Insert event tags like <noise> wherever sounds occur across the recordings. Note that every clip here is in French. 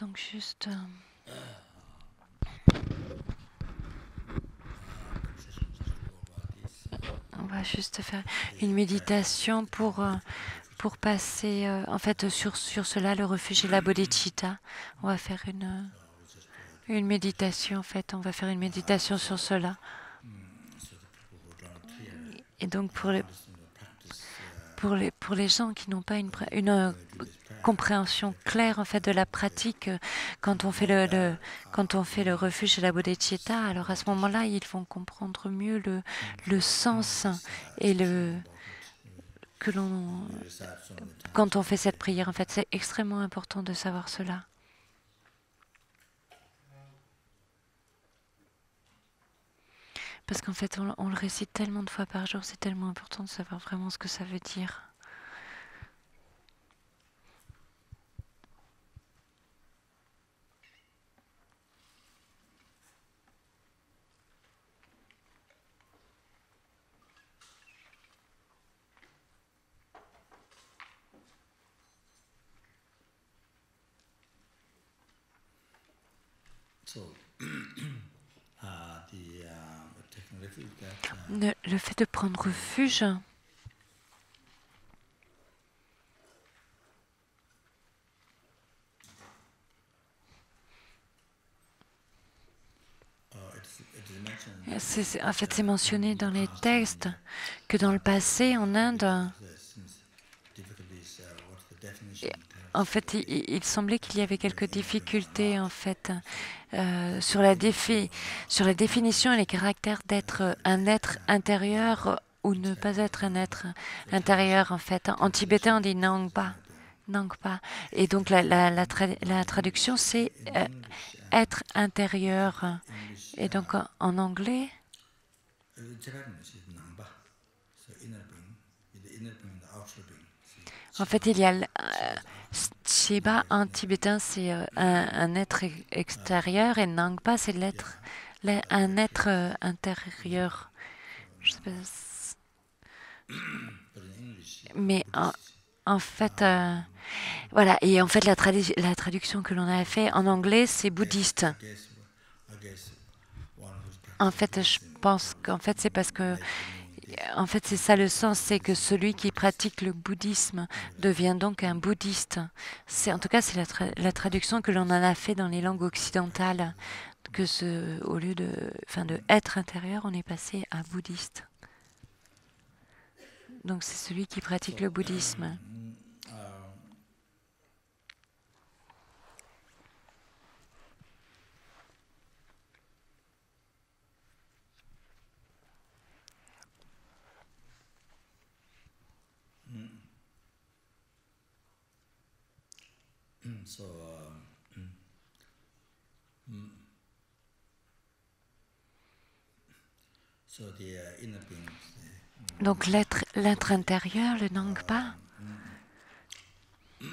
donc juste. Euh, on va juste faire une méditation pour, euh, pour passer, euh, en fait, sur, sur cela, le refuge et la bodhicitta. On va faire une, une méditation, en fait. On va faire une méditation sur cela. Et donc, pour, le, pour les, pour les gens qui n'ont pas une, une euh, compréhension claire en fait de la pratique euh, quand on fait le, quand on fait le refuge à la bodhicitta alors à ce moment-là ils vont comprendre mieux le, le sens et le que l'on quand on fait cette prière en fait c'est extrêmement important de savoir cela Parce qu'en fait, on, le récite tellement de fois par jour, c'est tellement important de savoir vraiment ce que ça veut dire. <clears throat> le, fait de prendre refuge, en fait, c'est mentionné dans les textes que dans le passé, en Inde, En fait, il, semblait qu'il y avait quelques difficultés en fait euh, sur, la défi, sur la définition et les caractères d'être un être intérieur ou ne pas être un être intérieur en fait. En tibétain, on dit nangpa, nangpa. Et donc la, la, la, traduction c'est euh, être intérieur. Et donc en anglais. En fait, il y a euh, Shiba, en tibétain, c'est euh, un, un, être extérieur et Nangpa, c'est l'être, un être euh, intérieur. Je sais pas Mais en, fait, euh, voilà. Et en fait, la, la traduction que l'on a fait en anglais, c'est bouddhiste. En fait, je pense qu'en fait, c'est parce que en fait, c'est ça le sens, c'est que celui qui pratique le bouddhisme devient donc un bouddhiste. C'est en tout cas c'est la, traduction que l'on en a fait dans les langues occidentales, que ce, au lieu de, de être intérieur, on est passé à bouddhiste. Donc c'est celui qui pratique le bouddhisme. Mm. Mm. Er donc l'être, intérieur, le Nangpa, mm.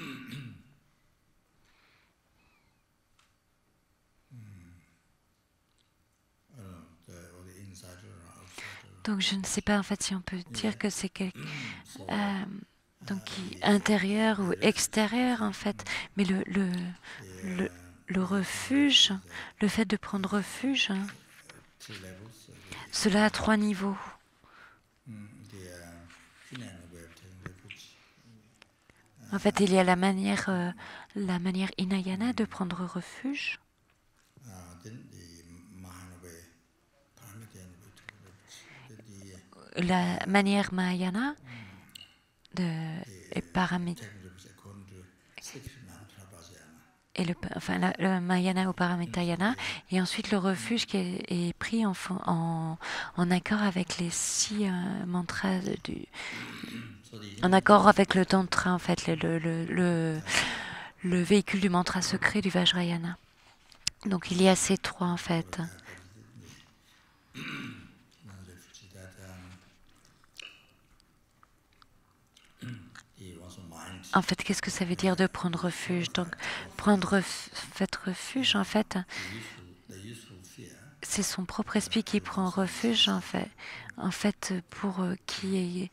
Donc je ne sais pas en fait si on peut dire que c'est quelque, euh, donc qui, intérieur ou extérieur en fait, mais le, le, le, refuge, le fait de prendre refuge, hein, cela a trois niveaux. En fait, il y a la manière, euh, la manière inayana de prendre refuge. La manière mahayana, de Et le, enfin, la, le ou Paramitayana, et ensuite le refuge qui est, pris en, en, accord avec les six euh, mantras du, en accord avec le tantra en fait, le, le, le, le véhicule du mantra secret du Vajrayana. Donc il y a ces trois en fait. en fait, qu'est-ce que ça veut dire de prendre refuge Donc, prendre fait refuge, en fait, c'est son propre esprit qui prend refuge, en fait, en fait pour euh, qui,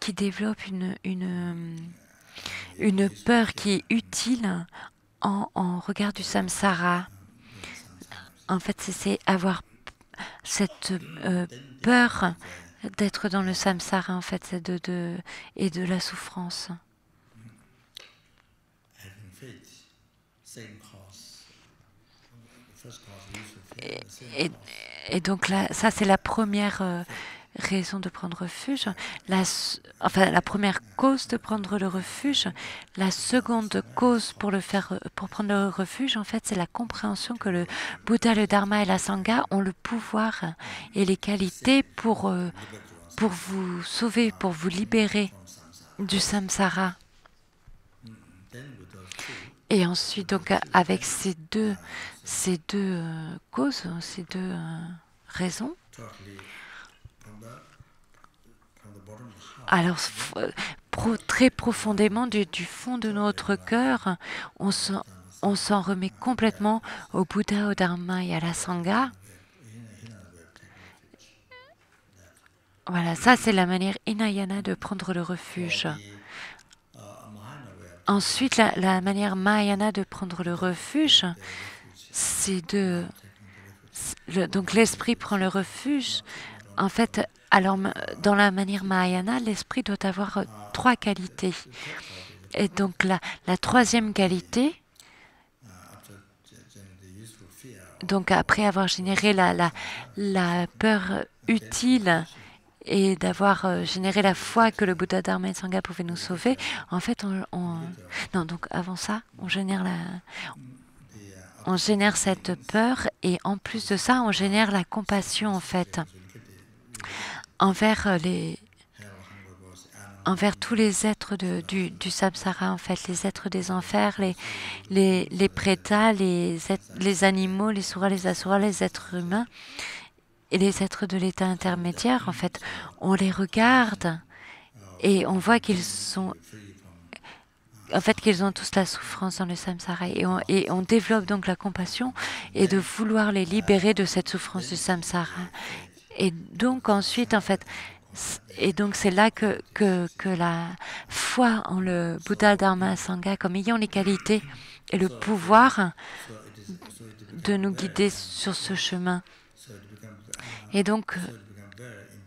qui développe une, une, peur qui est utile en, regard du samsara. En fait, c'est avoir cette euh, peur d'être dans le samsara, en fait, de, de, et de la souffrance. et, donc là, ça c'est la première euh, raison de prendre refuge, la, enfin la première cause de prendre le refuge, la seconde cause pour le faire, pour prendre le refuge, en fait, c'est la compréhension que le Bouddha, le Dharma et la Sangha ont le pouvoir et les qualités pour euh, pour vous sauver, pour vous libérer du samsara. Et ensuite, donc, avec ces deux ces deux euh, causes, hein, ces deux euh, raisons. Alors, euh, très profondément du, fond de notre cœur, on s'en remet complètement au Bouddha, au Dharma et à la Sangha. Voilà, ça c'est la manière inayana de prendre le refuge. Ensuite, la, la manière mahayana de prendre le refuge, c'est de... donc l'esprit prend le refuge. En fait, alors dans la manière Mahayana, l'esprit doit avoir euh, trois qualités. Et donc la, la troisième qualité, donc après avoir généré la, la, la peur utile et d'avoir euh, généré la foi que le Bouddha Dharma et Sangha pouvait nous sauver, en fait, on, non, donc avant ça, on génère la, on génère cette peur et en plus de ça, on génère la compassion en fait envers euh, les envers tous les êtres de, du, du, samsara, en fait, les êtres des enfers, les, les, les prétas, les, animaux, les souras, les asuras, les êtres humains et les êtres de l'état intermédiaire, en fait. On les regarde et on voit qu'ils sont en fait qu'ils ont tous la souffrance dans le samsara et on, développe donc la compassion et de vouloir les libérer de cette souffrance du samsara. Et donc ensuite, en fait, et donc c'est là que, que, que, la foi en le Bouddha Dharma Sangha comme ayant les qualités et le pouvoir de nous guider sur ce chemin. Et donc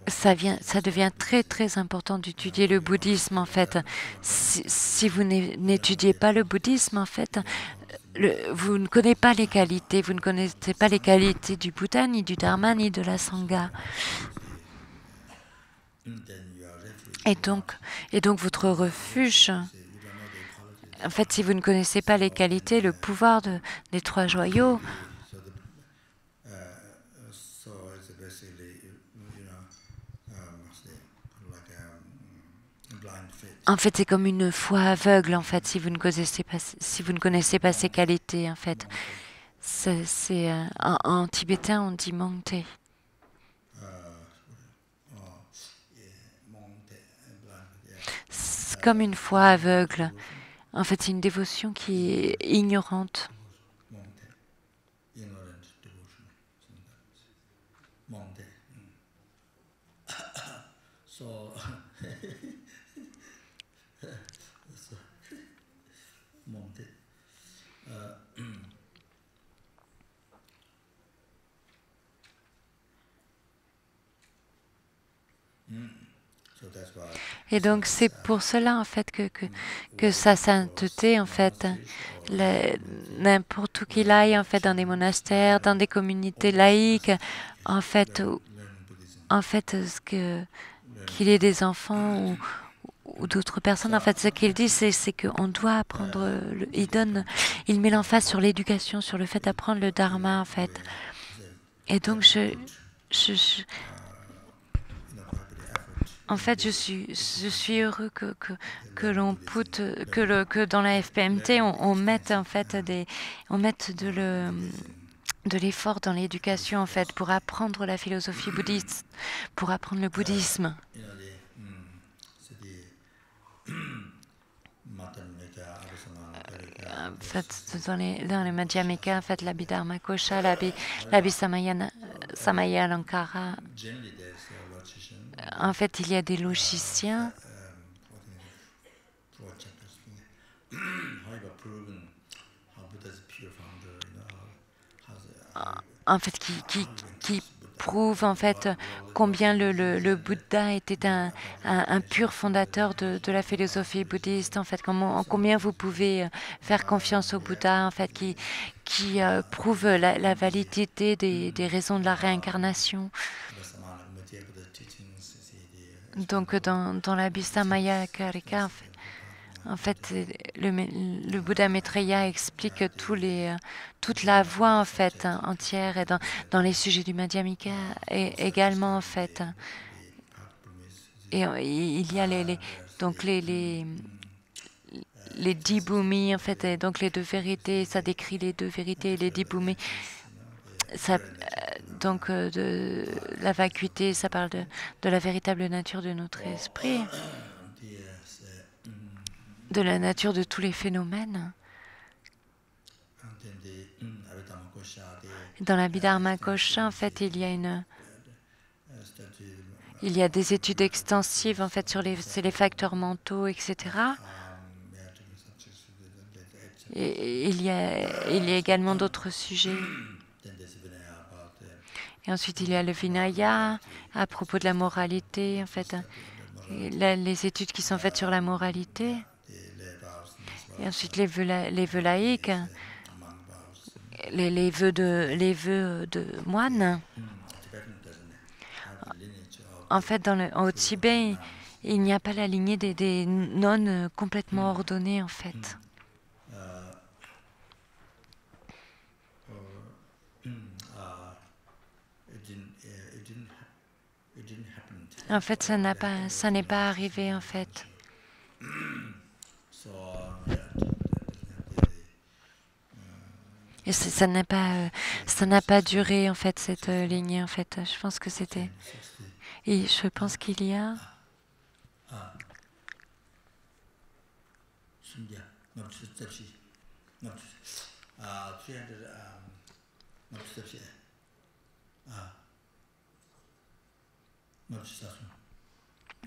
ça, vient, ça devient très très important d'étudier le bouddhisme en fait. Si, vous n'étudiez pas le bouddhisme en fait, vous ne connaissez pas les qualités, vous ne connaissez pas les qualités du Bouddha, ni du Dharma, ni de la Sangha. Et donc, et donc votre refuge, en fait, si vous ne connaissez pas les qualités, le pouvoir de, des trois joyaux, En fait, c'est comme une foi aveugle, en fait, si vous ne connaissez pas, si vous ne connaissez pas ses qualités, en fait. C'est, euh, en, tibétain, on dit monter. C'est comme une foi aveugle. En fait, c'est une dévotion qui est ignorante. Et donc c'est pour cela en fait que, que, que sa sainteté en fait, n'importe où qu'il aille en fait dans des monastères, dans des communautés laïques, en fait, en fait ce que qu'il ait des enfants ou, d'autres personnes. En fait, ce qu'il dit, c'est qu'on doit apprendre. Le, il donne, il met l'emphase sur l'éducation, sur le fait d'apprendre le dharma, en fait. Et donc, je en fait, je suis, je suis heureux que, que, que l'on poute, que, le, que dans la FPMT, on, on mette en fait des, on mette de le, de l'effort dans l'éducation en fait pour apprendre la philosophie bouddhiste, pour apprendre le bouddhisme. Euh, en fait, dans les, dans les Madhyamika, en fait, l'Abhidharma Kosha, l'Abhisamaya en fait, il y a des logiciens en fait, qui, qui, prouvent en fait combien le, Bouddha était un, pur fondateur de, la philosophie bouddhiste. En fait, comment, combien vous pouvez euh, faire confiance au Bouddha, en fait, qui, qui euh, prouve la, validité des, des, raisons de la réincarnation. Donc dans, dans l'Abhista Maya Karika, en fait, le, Bouddha Maitreya explique tous les, toute la voie en fait entière et dans, les sujets du Madhyamika également en fait. Et il y a les, donc les, les, les dix en fait, et donc les deux vérités, ça décrit les deux vérités et les dix ça, euh, donc euh, de la vacuité, ça parle de, la véritable nature de notre esprit, de la nature de tous les phénomènes. Dans la Bidharma Kosha, en fait, il y a une, il y a des études extensives en fait sur les, facteurs mentaux, etc. Et il y a, il y a également d'autres sujets ensuite, il y a le Vinaya à propos de la moralité, en fait, hein. les études qui sont faites sur la moralité. Et ensuite, les vœux, hein. les laïques, les, vœux de, de moines. En fait, dans le, au Tibet, il n'y a pas la lignée des, des nonnes complètement ordonnées, en fait. En fait, ça n'a pas, ça n'est pas arrivé en fait. Et ça n'a pas, euh, ça n'a pas duré en fait cette euh, lignée en fait. Je pense que c'était. Et je pense qu'il y a. Ah.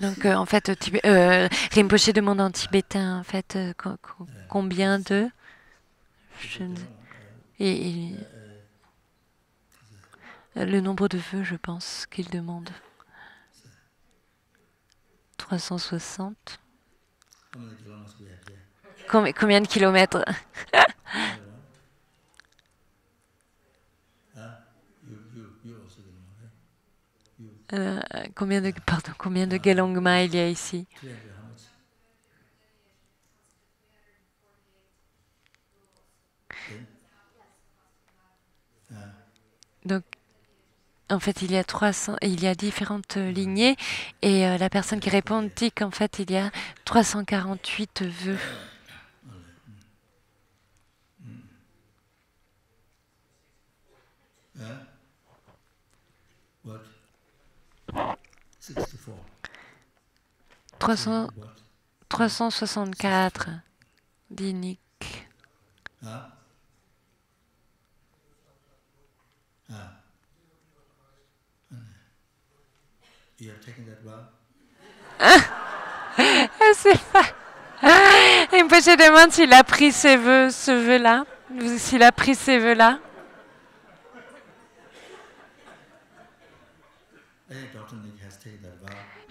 Donc euh, en fait, Tib euh, demande en tibétain en fait euh, combien de et, le nombre de vœux, je pense qu'il demande 360. Combien de kilomètres <laughs> Euh, combien de pardon, combien de il y a ici Donc, en fait, il y a 300, il y a différentes lignées, et euh, la personne qui répond dit qu'en fait, il y a 348 vœux. 300, 364 dit Ah. <laughs> Ah. You are taking that well? Elle sait pas. Et moi, je demande s'il a pris ses vœux, ce vœu-là, s'il a pris ses vœux-là.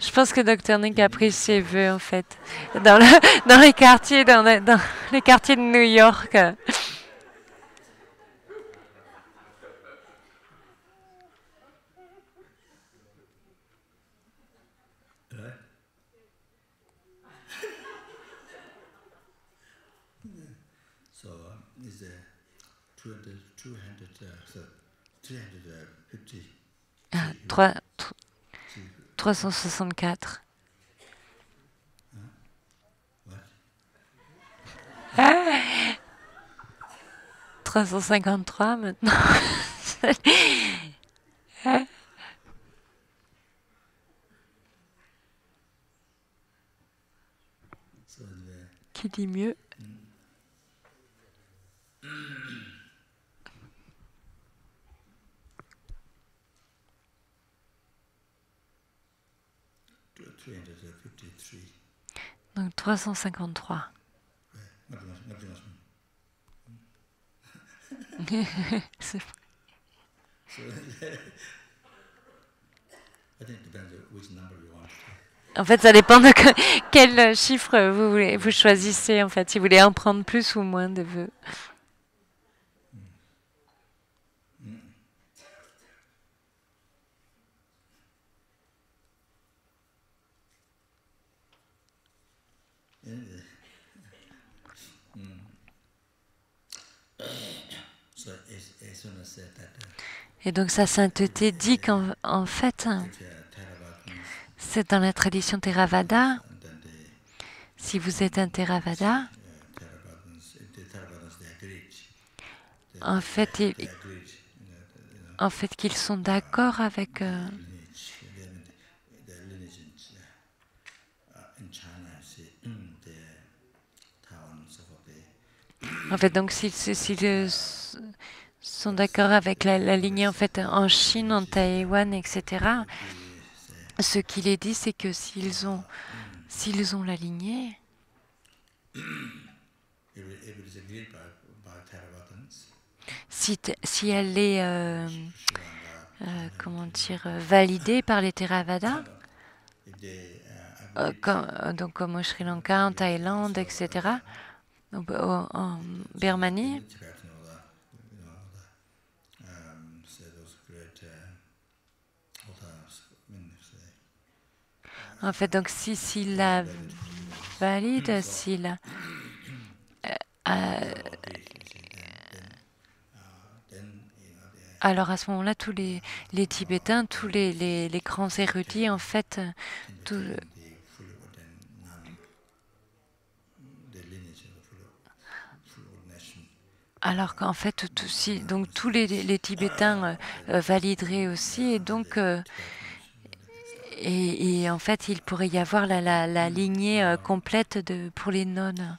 Je pense que Dr Nick a pris ses vœux en fait dans, le, dans les quartiers dans, le, dans, les quartiers de New York. Trois. 364. 353 hein maintenant. <laughs> Qui dit mieux Donc 353. En fait, ça dépend de quel chiffre vous voulez, vous choisissez. En fait, si vous voulez en prendre plus ou moins de vœux. Et donc sa sainteté dit qu'en fait, c'est dans la tradition Theravada, si vous êtes un Theravada, en fait, qu'ils sont d'accord avec... Euh, En fait, donc s'ils sont d'accord avec la, lignée en fait en Chine, en Taïwan, etc. Ce qu'il est dit, c'est que s'ils ont, s'ils ont la lignée, si, elle est, euh, euh, comment dire, validée par les Theravada, euh, donc comme au Sri Lanka, en Thaïlande, etc donc, euh, en Birmanie, En fait, donc si, la valide, s'il euh, euh, alors à ce moment-là, tous les, les Tibétains, tous les, les, les, grands érudits, en fait, tout, Alors qu'en fait, donc, tous les, Tibétains euh, euh, valideraient aussi, et donc, euh, et, en fait, il pourrait y avoir la, lignée complète pour les nonnes.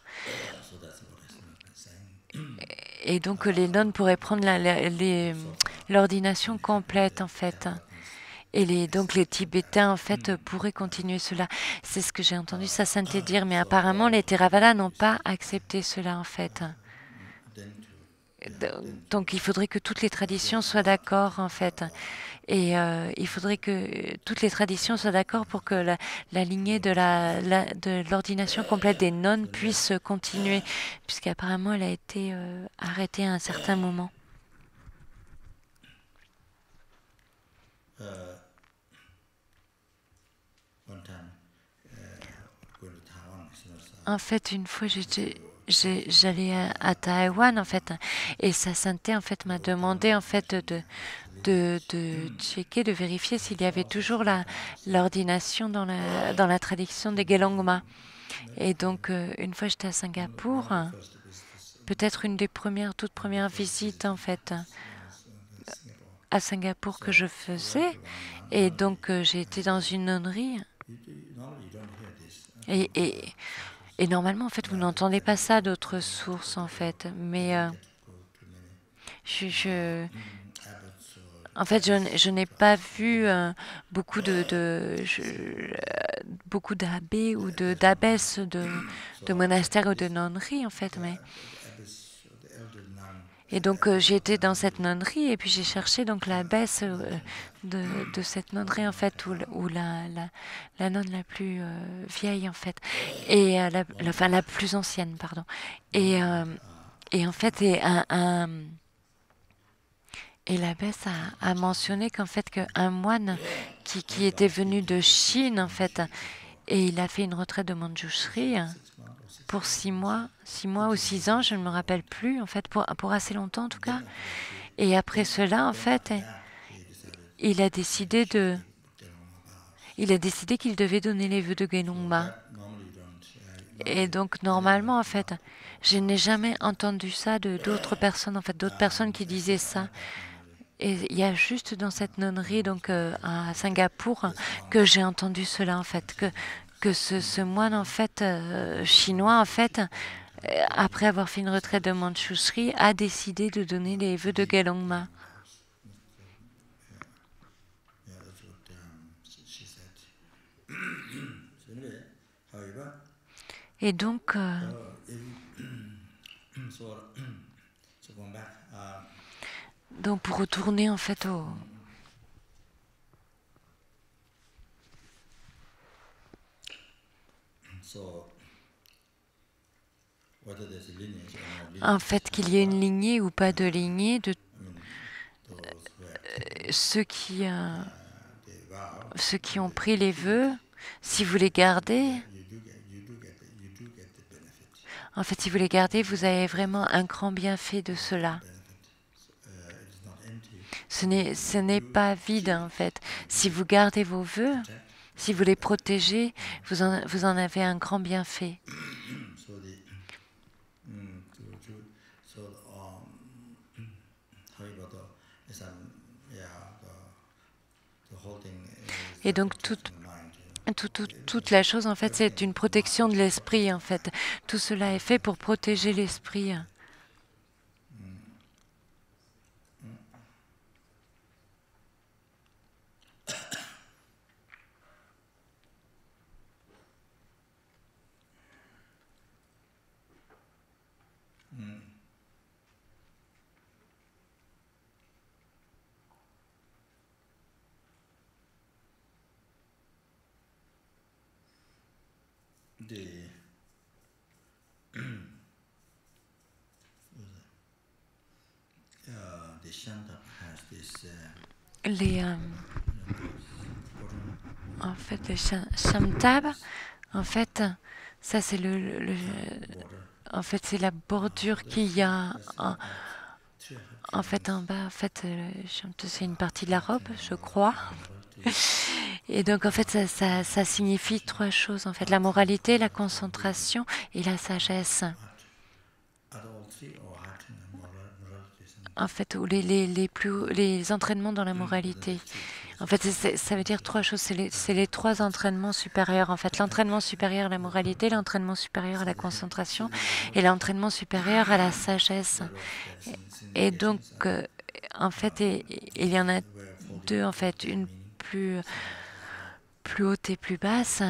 Et donc, les nonnes pourraient prendre l'ordination complète, en fait. Et donc les Tibétains, en fait, pourraient continuer cela. C'est ce que j'ai entendu sa sainteté dire, mais apparemment, les Theravada n'ont pas accepté cela, en fait donc il faudrait que toutes les traditions soient d'accord en fait. Et euh, il faudrait que toutes les traditions soient d'accord pour que la, lignée de la, de l'ordination complète des nonnes puisse continuer, puisqu'apparemment elle a été euh, arrêtée à un certain moment. Euh, en fait, une fois, j'étais j'allais à, Taïwan en fait et sa sainteté en fait m'a demandé en fait de de, de checker, de vérifier s'il y avait toujours l'ordination dans la, dans la traduction des Gelongma. Et donc, euh, une fois j'étais à Singapour, peut-être une des premières, toutes premières visites en fait à Singapour que je faisais. Et donc, euh, j'ai été dans une nonnerie. Et, et et normalement, en fait, vous n'entendez pas ça d'autres sources, en fait. Mais euh, je, en fait, je, n'ai pas vu euh, beaucoup de, euh, beaucoup d'abbés ou de d'abbesses de, de monastères ou de nonneries, en fait. Mais et donc euh, j'ai été dans cette nonnerie et puis j'ai cherché donc la baisse euh, de, de, cette nonnerie en fait où, où la, la, la, nonne la plus euh, vieille en fait et la, enfin la plus ancienne pardon et, et en fait et un, et l'abbesse a, a mentionné qu'en fait qu'un moine qui, qui, était venu de Chine en fait et il a fait une retraite de Manjushri pour six mois, six mois ou six ans, je ne me rappelle plus, en fait, pour, pour assez longtemps en tout cas. Et après cela, en fait, il a décidé de, il a décidé qu'il devait donner les vœux de Gelongma. Et donc normalement, en fait, je n'ai jamais entendu ça de d'autres personnes, en fait, d'autres personnes qui disaient ça. Et il y a juste dans cette nonnerie, donc euh, à Singapour, que j'ai entendu cela, en fait, que que ce, moine en fait euh, chinois en fait euh, après avoir fait une retraite de Manchusri a décidé de donner les vœux de Gelongma. Et donc, euh, donc pour retourner en fait au, En fait, qu'il y ait une lignée ou pas de lignée, de euh, ceux qui, euh, euh, ceux qui ont pris les voeux si vous les gardez, en fait, si vous les gardez, vous avez vraiment un grand bienfait de cela. Ce n'est pas vide, en fait. Si vous gardez vos voeux si vous les protégez, vous vous en avez un grand bienfait. Et donc toute toute toute la chose, en fait, c'est une protection de l'esprit, en fait. Tout cela est fait pour protéger l'esprit. les euh, en fait le shamtab en fait ça c'est en fait c'est la bordure qu'il y a en, fait en bas en fait euh, c'est une partie de la robe je crois et donc en fait ça, ça signifie trois choses en fait la moralité la concentration et la sagesse en fait, ou les, les, les, plus, les entraînements dans la mm. moralité. En fait, ça veut dire trois choses. C'est les, les, trois entraînements supérieurs. En fait, l'entraînement supérieur à la moralité, l'entraînement supérieur à la concentration et l'entraînement supérieur à la sagesse. Et, donc, euh, en fait, il y en a deux. En fait, une plus plus haute et plus basse.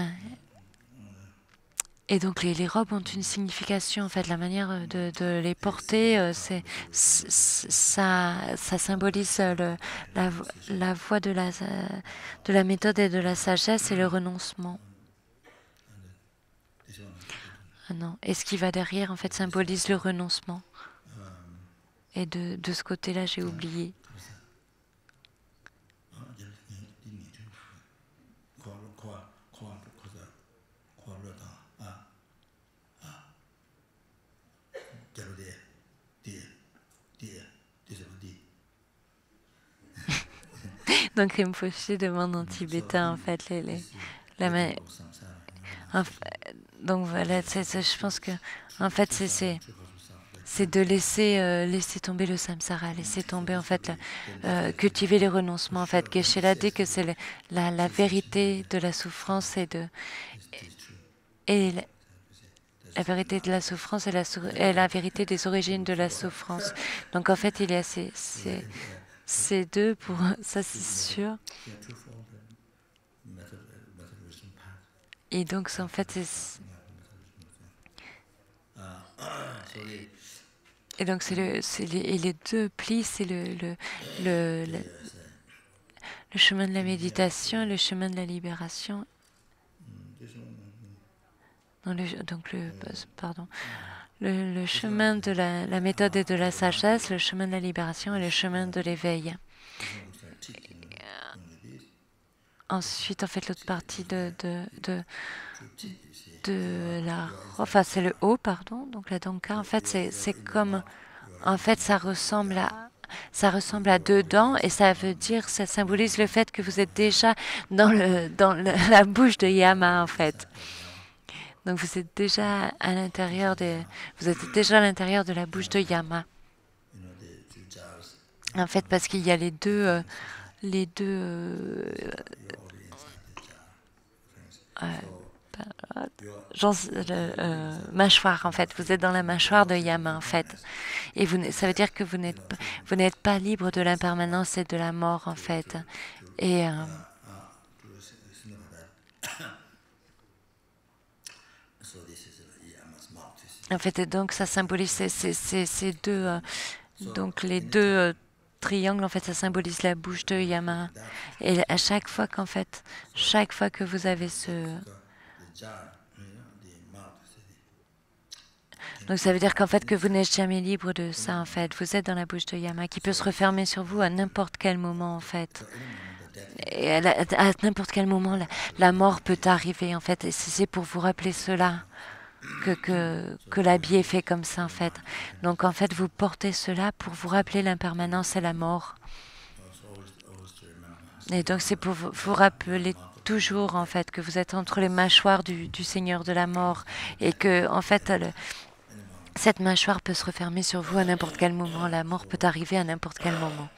Et donc les, robes ont une signification, en fait, la manière euh, de, les porter, euh, c'est, ça, ça symbolise euh, la, la voie de la, de la méthode et de la sagesse et le renoncement. Ah non. Et ce qui va derrière, en fait, symbolise le renoncement. Et de, de ce côté-là, j'ai oublié. <laughs> Donc Rinpoche demande en tibétain en fait les, la donc voilà, je pense que en fait c'est c'est de laisser euh, laisser tomber le samsara, laisser tomber en fait euh, cultiver les renoncements en fait. Geshe-la dit que c'est la, vérité de la souffrance et de la, vérité de la souffrance et la, la vérité des origines de la souffrance. Donc en fait il y a ces c'est deux pour ça c'est sûr. Et donc en fait et donc c'est le, les, et les deux plis c'est le le, le chemin de la méditation et le chemin de la libération. donc le pardon le, chemin de la, méthode et de la sagesse, le chemin de la libération et le chemin de l'éveil. Euh, ensuite, en fait, l'autre partie de, de, de, la... Enfin, c'est le haut, pardon. Donc la donka, en fait, c'est comme... En fait, ça ressemble à, ça ressemble à deux dents et ça veut dire, ça symbolise le fait que vous êtes déjà dans, le, dans <laughs> la bouche de Yama en fait. Donc vous êtes déjà à l'intérieur de, vous êtes déjà à l'intérieur de la bouche de Yama. En fait, parce qu'il y a les deux, euh, les deux. Euh, euh, mâchoire en fait vous êtes dans la mâchoire de Yama en fait et vous ça veut dire que vous n'êtes vous n'êtes pas libre de l'impermanence et de la mort en fait et En fait, donc ça symbolise ces, deux, euh, donc les deux euh, triangles. En fait, ça symbolise la bouche de Yama. Et à chaque fois qu'en fait, chaque fois que vous avez ce, donc ça veut dire qu'en fait que vous n'êtes jamais libre de ça en fait. Vous êtes dans la bouche de Yama qui peut se refermer sur vous à n'importe quel moment en fait. Et à, n'importe quel moment la, la, mort peut arriver en fait. Et c'est pour vous rappeler cela que, que, est fait comme ça en fait. Donc en fait, vous portez cela pour vous rappeler l'impermanence et la mort. Et donc c'est pour vous rappeler toujours en fait que vous êtes entre les mâchoires du, Seigneur de la mort et que en fait cette mâchoire peut se refermer sur vous à n'importe quel moment, la mort peut arriver à n'importe quel moment.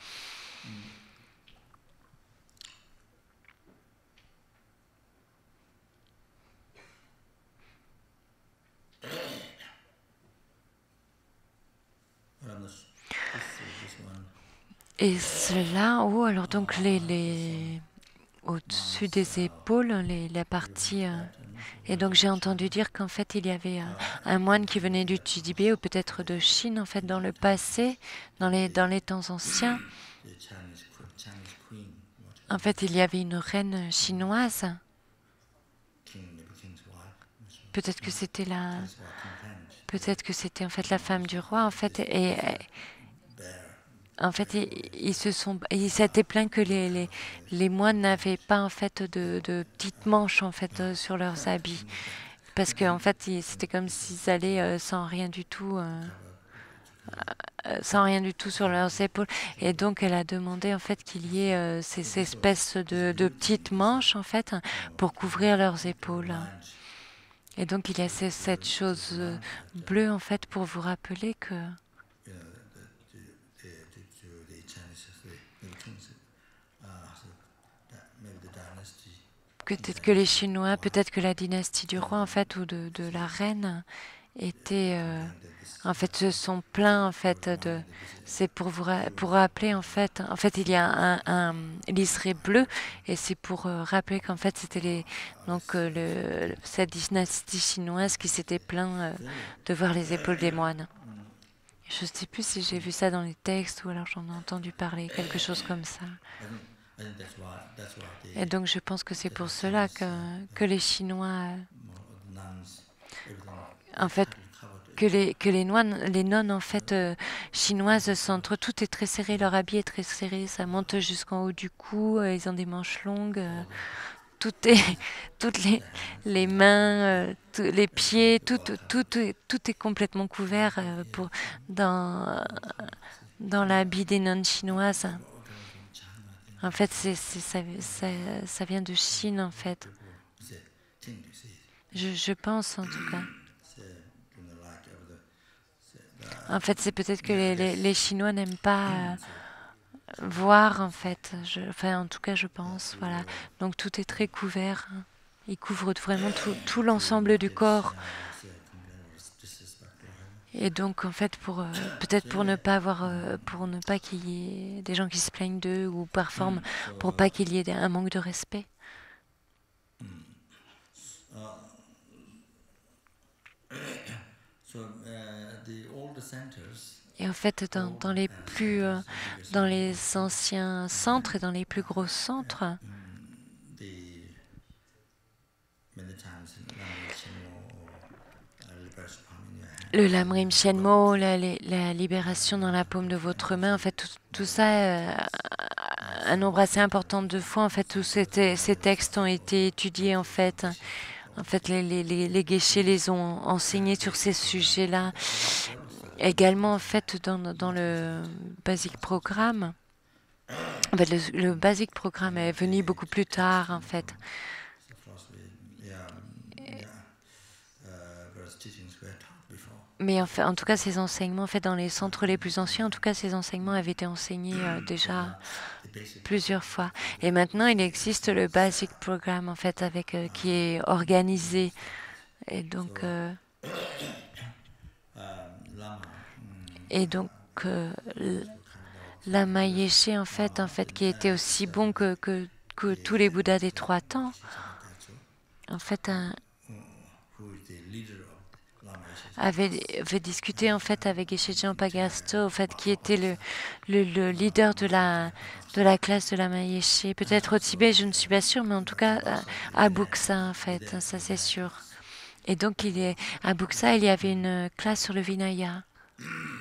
Et cela, oh, alors donc les, les au-dessus des épaules, les, la partie. Euh, et donc j'ai entendu dire qu'en fait il y avait euh, un, moine qui venait du Tibet ou peut-être de Chine en fait dans le passé, dans les dans les temps anciens. En fait, il y avait une reine chinoise. Peut-être que c'était la, peut-être que c'était en fait la femme du roi en fait et en fait, ils, se sont, s'étaient plaints que les, les, les moines n'avaient pas en fait de, de, petites manches en fait euh, sur leurs habits, parce qu'en en fait, c'était comme s'ils allaient euh, sans rien du tout, euh, sans rien du tout sur leurs épaules. Et donc, elle a demandé en fait qu'il y ait ces, espèces de, de, petites manches en fait pour couvrir leurs épaules. Et donc, il y a cette chose bleue en fait pour vous rappeler que Peut-être que les Chinois, peut-être que la dynastie du roi en fait ou de, la reine était euh, en fait se sont pleins, en fait de c'est pour pour rappeler en fait en fait il y a un, un bleu et c'est pour euh, rappeler qu'en fait c'était les donc euh, le, cette dynastie chinoise qui s'était plein de voir les épaules des moines. Je ne sais plus si j'ai vu ça dans les textes ou alors j'en ai entendu parler quelque chose comme ça. Et donc je pense que c'est pour cela que, uh, que les Chinois, euh, en fait, que les, que les, nonnes, les nonnes en fait euh, chinoises tout est très serré, leur habit est très serré, ça monte jusqu'en haut du cou, euh, ils ont des manches longues, tout <laughs> toutes les, les mains, les pieds, tout, tout, tout est complètement couvert pour, dans, dans l'habit des nonnes chinoises. En fait, c'est, ça, vient de Chine, en fait. Je, pense, en tout cas. En fait, c'est peut-être que les, Chinois n'aiment pas euh, voir, en fait. Je, enfin, en tout cas, je pense, voilà. Donc, tout est très couvert. Hein. Ils couvrent vraiment tout l'ensemble du corps. Et donc, en fait, pour euh, <coughs> peut-être pour ne pas avoir, euh, pour ne pas qu'il y ait des gens qui se plaignent d'eux ou par mm, pour pas qu'il y ait un manque de respect. Mm. Ah. <coughs> Uh, et en fait, dans, les uh, plus, euh, dans les anciens centres et dans les plus gros centres, le Lamrim Shenmo, la, la, libération dans la paume de votre main, en fait, tout, ça, euh, un nombre assez important de fois, en fait, tous ces, textes ont été étudiés, en fait. En fait, les, les, les, guéchés les ont enseignés sur ces sujets-là. Également, en fait, dans, le basic programme, le, le basic programme est venu beaucoup plus tard, en fait. Mais en, en tout cas, ces enseignements, en fait, dans les centres les plus anciens, en tout cas, ces enseignements avaient été enseignés euh, mmh, déjà plusieurs fois. Et maintenant, il existe le Basic Programme, en fait, avec, euh, qui est organisé. Et donc, euh, <coughs> mmh. et donc Lama Yeshe, en fait, en fait, qui était aussi bon que, que, que tous les Bouddhas des trois temps, en fait, un, avait, discuté en fait avec Jean Pagasto, en fait, qui était le, le, le, leader de la, de la classe de la Maïeché. Peut-être au Tibet, je ne suis pas sûre, mais en tout cas à, Buxa, en fait, ça c'est sûr. Et donc il est, à Buxa, il y avait une classe sur le Vinaya. Hmm.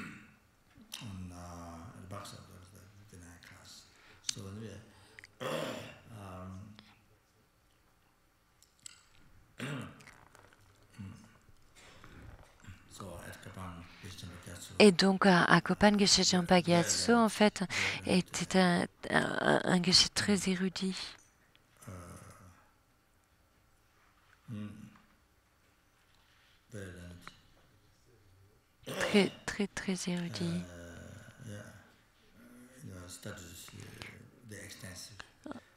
Et donc, à, Copenhague, Geshe Pagyasso, en fait, était un, un, un très érudit. Très, très, très érudit.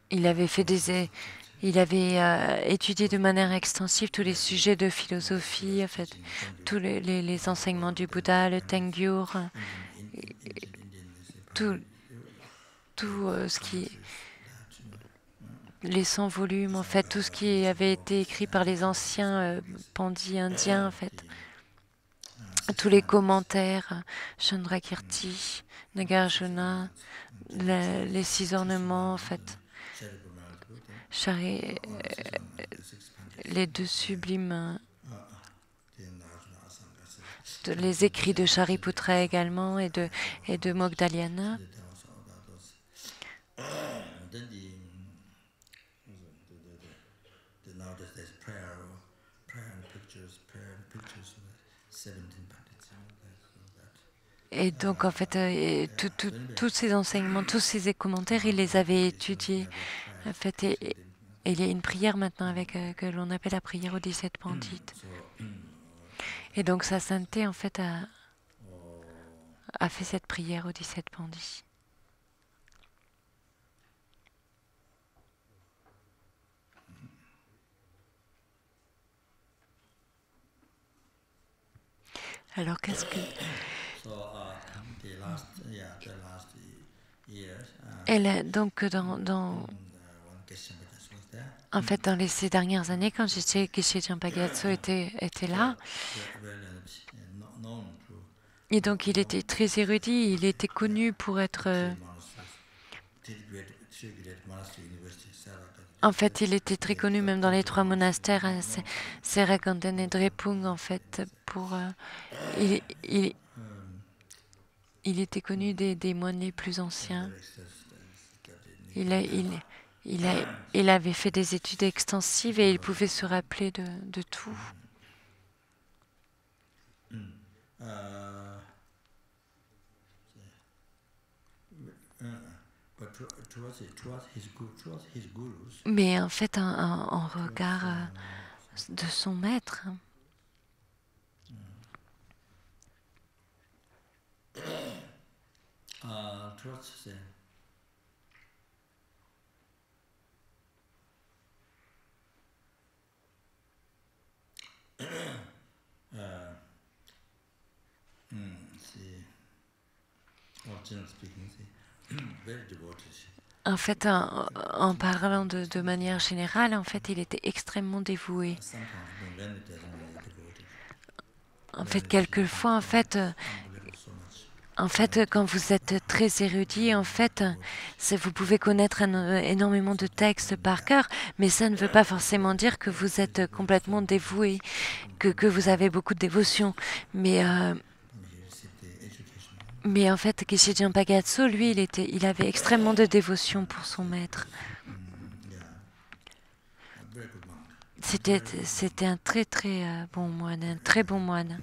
Il avait fait des, il avait euh, étudié de manière extensive tous les sujets de philosophie, en fait, tous les, enseignements du Bouddha, le Tengyur, euh, tout, tout euh, ce qui les 100 volumes, en fait, tout ce qui avait été écrit par les anciens pandits indiens, en fait, tous les commentaires, Chandrakirti, Nagarjuna, les, les six ornements, en fait. Euh, les deux sublimes, euh, les écrits de Shariputra également et de, et de Mogdaliana. Et donc, en fait, euh, tous ces enseignements, tous ces commentaires, il les avait étudiés en fait, il y a une prière maintenant avec, euh, que l'on appelle la prière aux 17 pendites. Et donc sa sainteté, en fait, a, a fait cette prière aux 17 pandits. Alors qu'est-ce que... <coughs> Elle, donc dans, dans en fait, dans les six dernières années, quand j'étais jean était, était là, et donc il était très érudit, il était connu pour être... Euh, en fait, il était très connu même dans les trois monastères, hein, Serakanten et Drepung, en fait, pour... Euh, il, était connu des, des moines les plus anciens. Il, il, il, avait fait des études extensives et il pouvait se rappeler de, tout. Mais en fait, en regard euh, de son maître. Hein. Ah, Euh, hmm, oh, <coughs> en fait, en, parlant de, de, manière générale, en fait, il était extrêmement dévoué. En fait, quelquefois, en fait, euh, en fait, quand vous êtes très érudit, en fait, vous pouvez connaître un, énormément de textes par cœur, mais ça ne veut pas forcément dire que vous êtes complètement dévoué, que, vous avez beaucoup de dévotion. Mais, euh, mais en fait, Kishijin Pagatso, lui, il, était, il avait extrêmement de dévotion pour son maître. C'était un très très euh, bon moine, un très bon moine.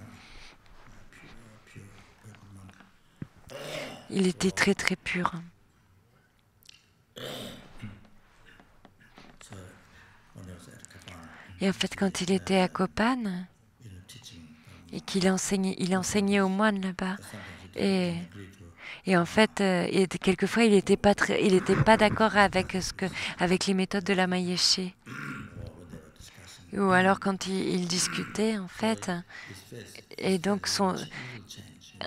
Il était très très pur. Et en fait, quand il était à Copane et qu'il enseignait, il enseignait aux moines là-bas, et, et, en fait, euh, quelquefois, il n'était pas, pas d'accord avec, ce que, avec les méthodes de la maïeche. Ou alors quand il, il, discutait, en fait, et donc son,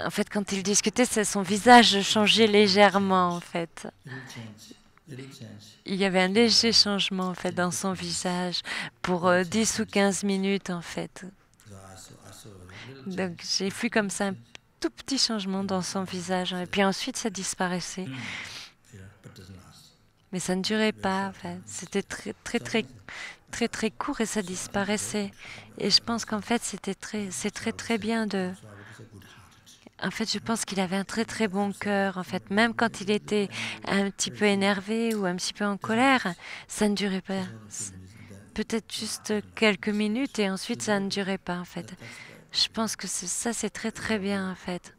en fait, quand ils discutaient, son visage changeait légèrement, en fait. Il y avait un léger changement, en fait, dans son visage pour 10 euh, ou 15 minutes, en fait. Donc, j'ai vu comme ça un tout petit changement dans son visage. Et puis ensuite, ça disparaissait. Mais ça ne durait pas. En fait. C'était très, très, très, très, très court et ça disparaissait. Et je pense qu'en fait, c'était très, c'est très, très bien de, en fait, je pense qu'il avait un très très bon cœur. En fait, même quand il était un petit peu énervé ou un petit peu en colère, ça ne durait pas. Peut-être juste quelques minutes et ensuite ça ne durait pas en fait. Je pense que ça c'est très très bien en fait.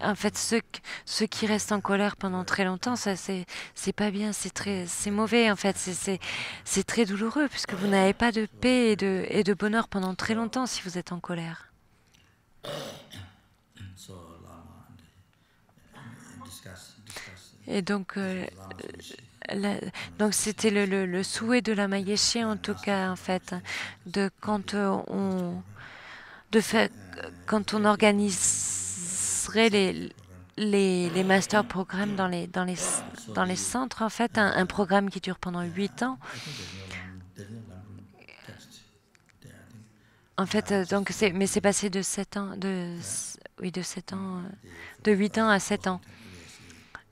En fait, ceux, ceux qui restent en colère pendant très longtemps, ça c'est c'est pas bien, c'est très c'est mauvais en fait, c'est c'est très douloureux puisque vous n'avez pas de paix et de et de bonheur pendant très longtemps si vous êtes en colère. Et donc, euh, donc c'était le, le, le, souhait de la Maïeshi, en tout cas, en fait, de quand euh, on, de fait, quand on organiserait les, les, les master programmes dans les, dans, les, dans les centres, en fait, un, un programme qui dure pendant 8 ans. En fait, euh, donc mais c'est passé de 7 ans, de, oui, de 7 ans, euh, de 8 ans à 7 ans.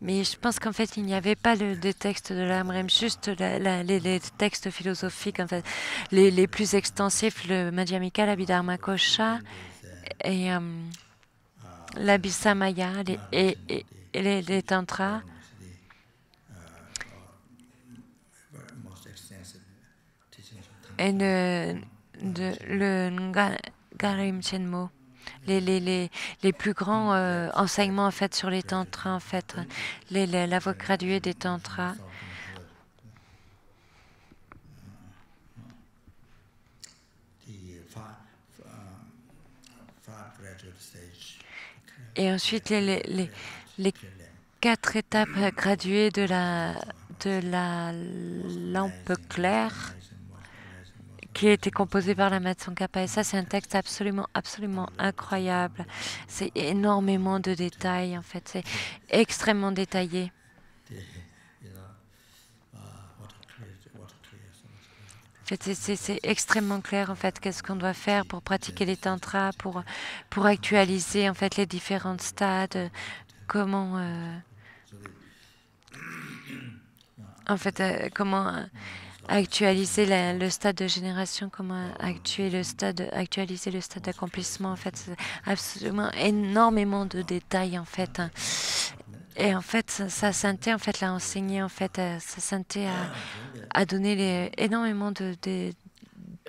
Mais je pense qu'en fait, il n'y avait pas de texte de l'Amrem, juste les, textes philosophiques, en fait, les, plus extensifs, le Madhyamika, l'Abhidharma Kosha et euh, l'Abhisamaya les, les Tantras. Et le, de, le les, plus grands euh, enseignements en fait, sur les tantras, en fait, la voie graduée des tantras. Et ensuite, les, les quatre étapes graduées de la, de la lampe claire qui a été composé par la capa Et ça, c'est un texte absolument, absolument incroyable. C'est énormément de détails, en fait. C'est extrêmement détaillé. C'est extrêmement clair en fait qu'est-ce qu'on doit faire pour pratiquer les tantras, pour, pour actualiser en fait les différents stades, comment euh, en fait euh, comment euh, actualiser le stade de génération, comment actuer le stade, actualiser le stade d'accomplissement. En fait, absolument énormément de détails en fait. Hein. Et en fait, sa sainteté en fait l'a enseigné en fait, sa euh, sainteté a, donné les, énormément de, de,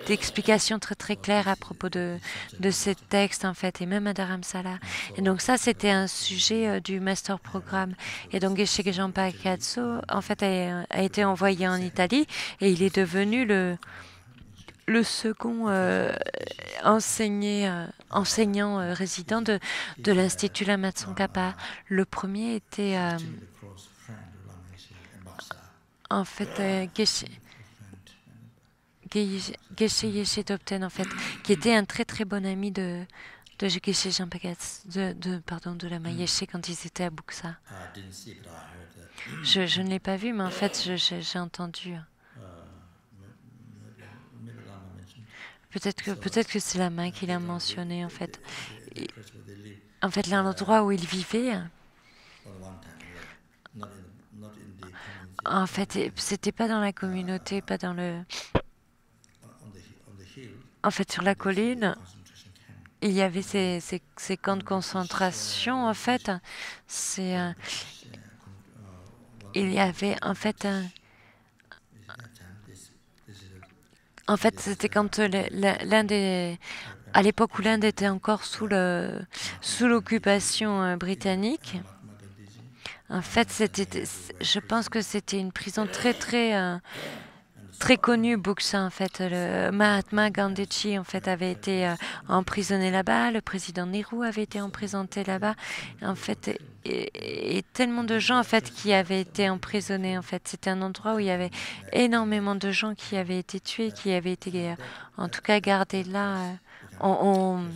d'explications très très claires à propos de, de ces textes en fait, et même à Dharamsala. Et donc ça, c'était un sujet euh, du master programme. Et donc geshe Jean en fait, a, été envoyé en Italie et il est devenu le le second euh, enseigné, euh, enseignant résident de, de l'Institut Lama Kapa Le premier était en fait Geshe Geshe Dobten, en fait, qui était un très très bon ami de, de Geshe Yeshé de, pardon, de la mm. Yeshe, quand ils étaient à Buxa. Ah, <clears throat> je, ne l'ai pas vu, mais en fait, j'ai entendu. Ah, peut-être que, peut que c'est la main qu'il a mentionné, en fait. en euh, fait, l'endroit où il vivait, hein. en fait, c'était pas dans la communauté, pas dans le, en fait, sur la colline, il y avait ces, camps de concentration. En fait, c'est euh, il y avait en fait en fait c'était quand l'un des à l'époque où l'Inde était encore sous le sous l'occupation euh, britannique. En fait, c'était je pense que c'était une prison très très euh, très connu, Buxa, en fait. Le Mahatma Gandhi, en fait, avait été euh, emprisonné là-bas. Le président Nehru avait été emprisonné là-bas. En fait, et, tellement de gens, en fait, qui avaient été emprisonnés, en fait. C'était un endroit où il y avait énormément de gens qui avaient été tués, qui avaient été, euh, en tout cas, gardés là. on, euh,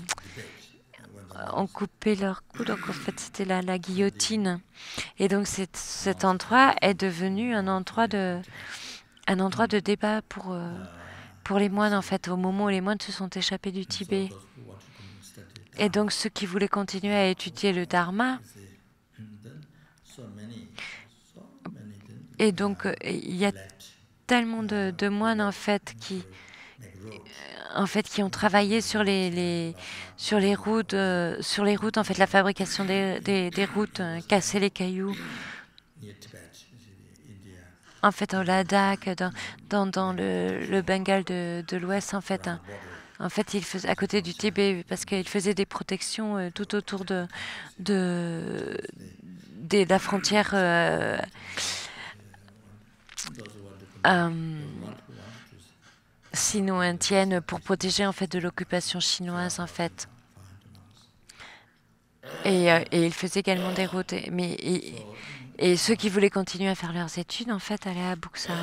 on ont coupé leur cou, donc en fait c'était la, la guillotine. Et donc cet endroit est devenu un endroit de, un endroit de débat pour, euh, euh, pour les moines, en fait, au moment où les moines se sont échappés du Tibet. Et donc ceux qui voulaient continuer à étudier le Dharma, et donc euh, il y a tellement uh, de, moines en fait qui, en fait, qui ont travaillé sur les, sur les routes, sur les routes en fait, la fabrication des, routes, casser les cailloux, en fait au Ladakh, dans, le, Bengale de, l'Ouest, en fait. Hein. En fait, il faisait, à côté du Tibet, parce qu'il faisait des protections euh, tout autour de, la frontière. Euh, euh, sino-indienne pour protéger en fait de l'occupation chinoise en fait et, il faisait également des routes mais et ceux qui voulaient continuer à faire leurs études, en fait, allaient à Buxa.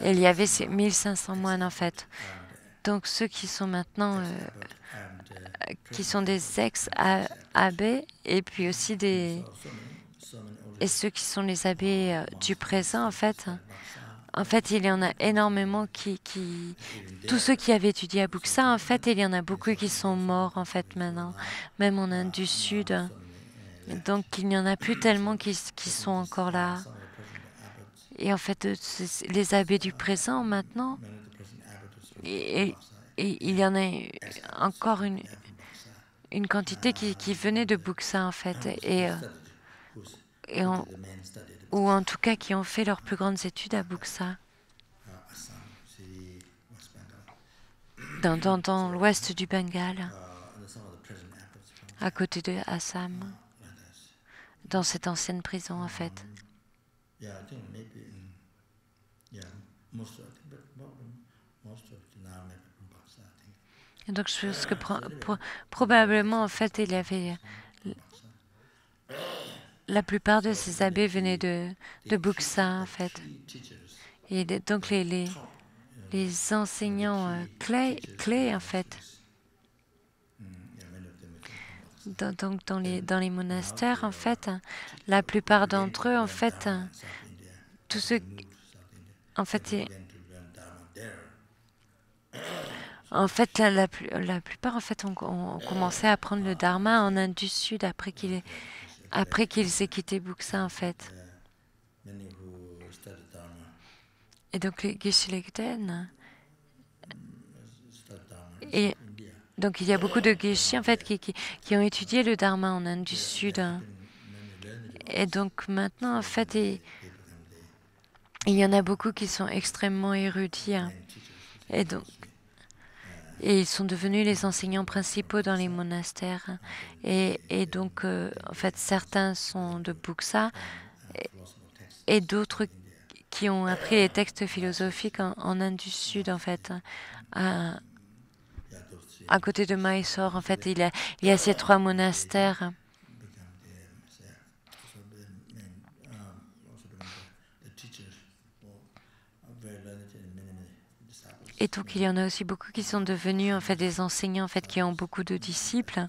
il y avait ces 1500 moines, en fait. Donc ceux qui sont maintenant, euh, qui sont des ex-abbés, et puis aussi des... Et ceux qui sont les abbés euh, du présent, en fait, en fait, il y en a énormément qui, qui... Tous ceux qui avaient étudié à Buxa, en fait, il y en a beaucoup qui sont morts, en fait, maintenant, même en Inde du Sud. Donc il n'y en a plus tellement qui, qui, sont encore là. Et en fait, les abbés du présent maintenant, et, il y en a encore une, une quantité qui, qui, venait de Buxa en fait, et, et ou en tout cas qui ont fait leurs plus grandes études à Buxa. dans, dans l'ouest du Bengale, à côté de Assam dans cette ancienne prison en fait. donc je pense que probablement en fait il y avait la plupart de ces abbés venaient de, de Buxa en fait. Et donc les, les, enseignants euh, clés, clés en fait donc dans les, dans les monastères, en fait, la plupart d'entre eux, en fait, tous ceux, en fait, en fait, la, la, la, plupart en fait, ont, commencé à apprendre le dharma en Inde du Sud après qu'ils après qu'ils aient quitté Buxa en fait. Et donc les Geshe-Legden donc il y a beaucoup de geshe en fait qui, ont étudié le dharma en Inde du Sud. Hein. Et donc maintenant en fait il, y en a beaucoup qui sont extrêmement érudits. Hein. Et donc et ils sont devenus les enseignants principaux dans les monastères. Hein. Et, donc, euh, en fait, certains sont de Buxa et, d'autres qui ont appris les textes philosophiques en, en, Inde du Sud, en fait, à, à côté de Mysore. En fait, il y a, ces trois monastères. Et donc, il y en a aussi beaucoup qui sont devenus en fait des enseignants, en fait, qui ont beaucoup de disciples.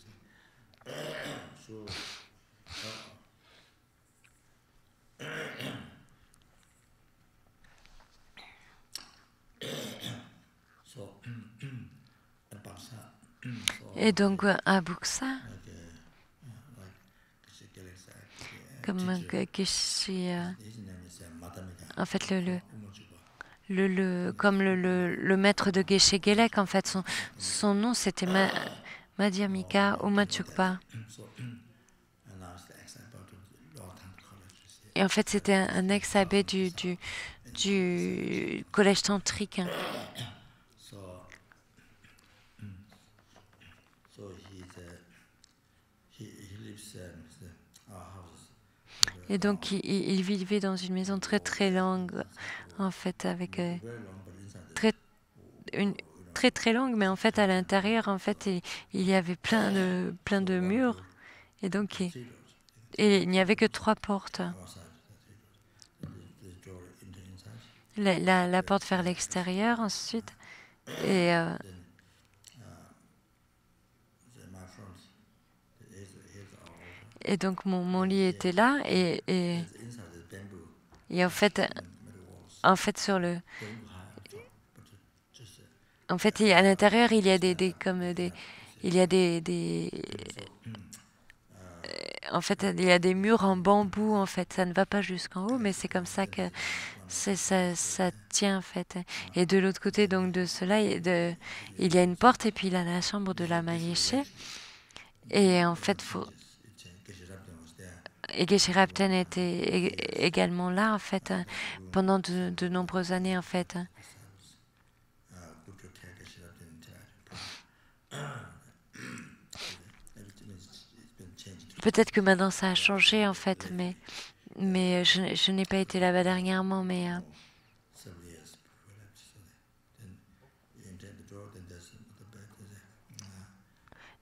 Et donc, euh, un euh, comme euh, en fait, le, le, le, comme le, le, maître de Geshe Gelek, en fait, son, son nom c'était Madhyamika ou oh, <clears throat> Et en fait, c'était un, ex-abbé du, du, du collège tantrique. Hein. <clears throat> Et donc, il, vivait dans une maison très très longue, en fait, avec euh, très, une, très très longue, mais en fait, à l'intérieur, en fait, il, y avait plein de, plein de murs. Et donc, il, et il n'y avait que trois portes. La, la, porte vers l'extérieur ensuite, et euh, Et donc mon, mon lit était là et, et, en fait, en fait sur le, en fait à l'intérieur il y a des, des, comme des, il y a des, des euh, en fait, il y a des murs en bambou, en fait. Ça ne va pas jusqu'en haut, mais c'est comme ça que ça, ça, tient, en fait. Et de l'autre côté, donc, de cela, de, il y a une porte, et puis il y a la chambre de la Maïché. Et en fait, faut, Egeshi était également là, en fait, hein, pendant de, de nombreuses années, en fait. Hein. Peut-être que maintenant ça a changé en fait, mais, mais euh, je, je n'ai pas été là-bas dernièrement, mais. Euh.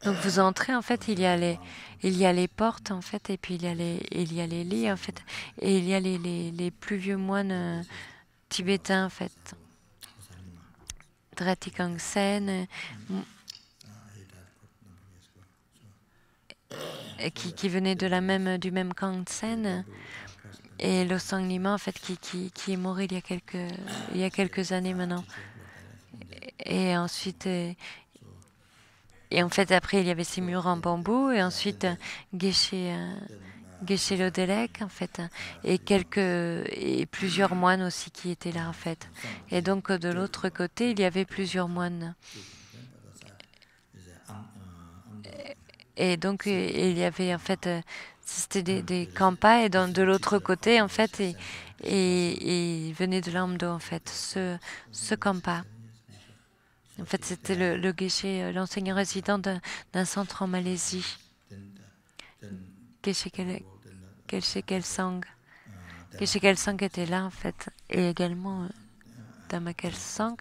donc vous entrez en fait, il y a les, il y a les portes en fait, et puis il y a les, il y a les lits en fait, et il y a les, les, les plus vieux moines euh, tibétains en fait. Dratikang Sen, euh, qui, qui venait de la même, du même Kang Sen, et Losang Lima en fait, qui, qui, qui, est mort il y a quelques, il y a quelques années maintenant. Et ensuite, euh, et en fait, après, il y avait ces murs en bambou et ensuite euh, euh, guéché le l'Odelec, en fait, et quelques et plusieurs moines aussi qui étaient là, en fait. Et donc de l'autre côté, il y avait plusieurs moines. Euh, et donc il y avait en fait, c'était des, des campas, et de l'autre côté, en fait, et, et, et venaient de l'Amdo, en fait, ce, ce campa. En fait, c'était le, le, guichet, euh, l'enseignant résident d'un centre en Malaisie, Geshe Kelsang. Geshe Kelsang était là, en fait, et également euh, Dama Kelsang.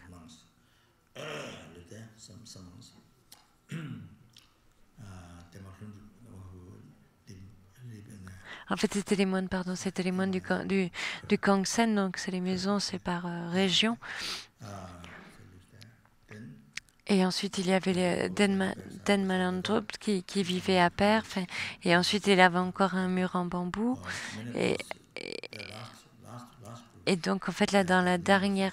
En fait, c'était les moines, pardon, c'était les moines du, du, du Kangsen, donc c'est les maisons, c'est par euh, région. Et ensuite, il y avait Dan, qui, qui, vivait à Perth. Et ensuite, il avait encore un mur en bambou. Et, et, donc, en fait, là, dans la dernière.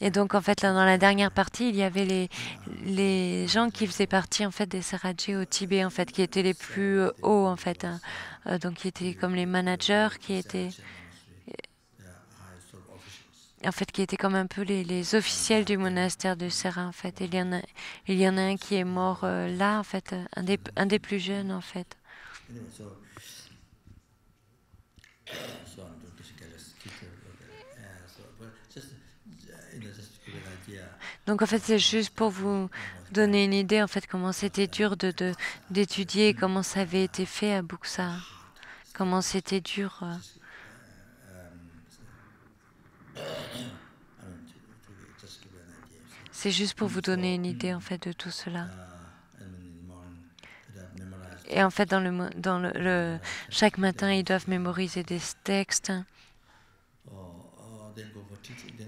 Et donc, en fait, là, dans la dernière partie, il y avait les, les gens qui faisaient partie, en fait, des Saraji au Tibet, en fait, qui étaient les plus hauts, en fait. Hein. Euh, donc, qui étaient comme les managers, qui étaient en fait, qui étaient comme un peu les, les officiels du monastère de Serra, en fait. il y en a, il y en a un qui est mort euh, là, en fait, un des, un des plus jeunes, en fait. Donc en fait, c'est juste pour vous donner une idée en fait comment c'était dur de d'étudier, comment ça avait été fait à Buxa, comment c'était dur. Euh, c'est juste pour vous donner une idée en fait de tout cela. Et en fait, dans le, dans le, chaque matin, ils doivent mémoriser des textes.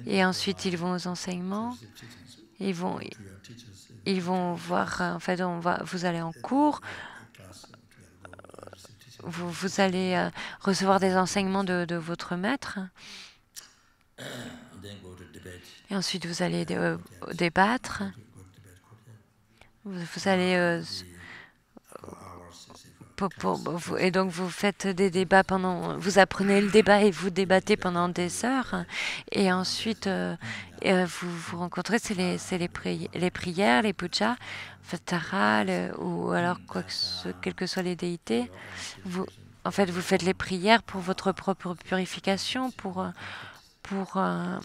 Et ensuite, ils vont aux enseignements. Ils vont, ils vont voir. Euh, en fait, on va, vous allez en cours. Vous, allez euh, recevoir des enseignements de votre maître. Et ensuite, vous allez euh, débattre. Vous, allez. Euh, pour, et donc, vous faites des débats pendant. Vous apprenez le débat et vous débattez pendant des heures. Et ensuite, euh, vous vous rencontrez. C'est les, les, prières, les pujas, fatara, ou alors, quoi que ce, quelles que soient les déités. Vous, en fait, vous faites les prières pour votre propre purification, pour pour, euh,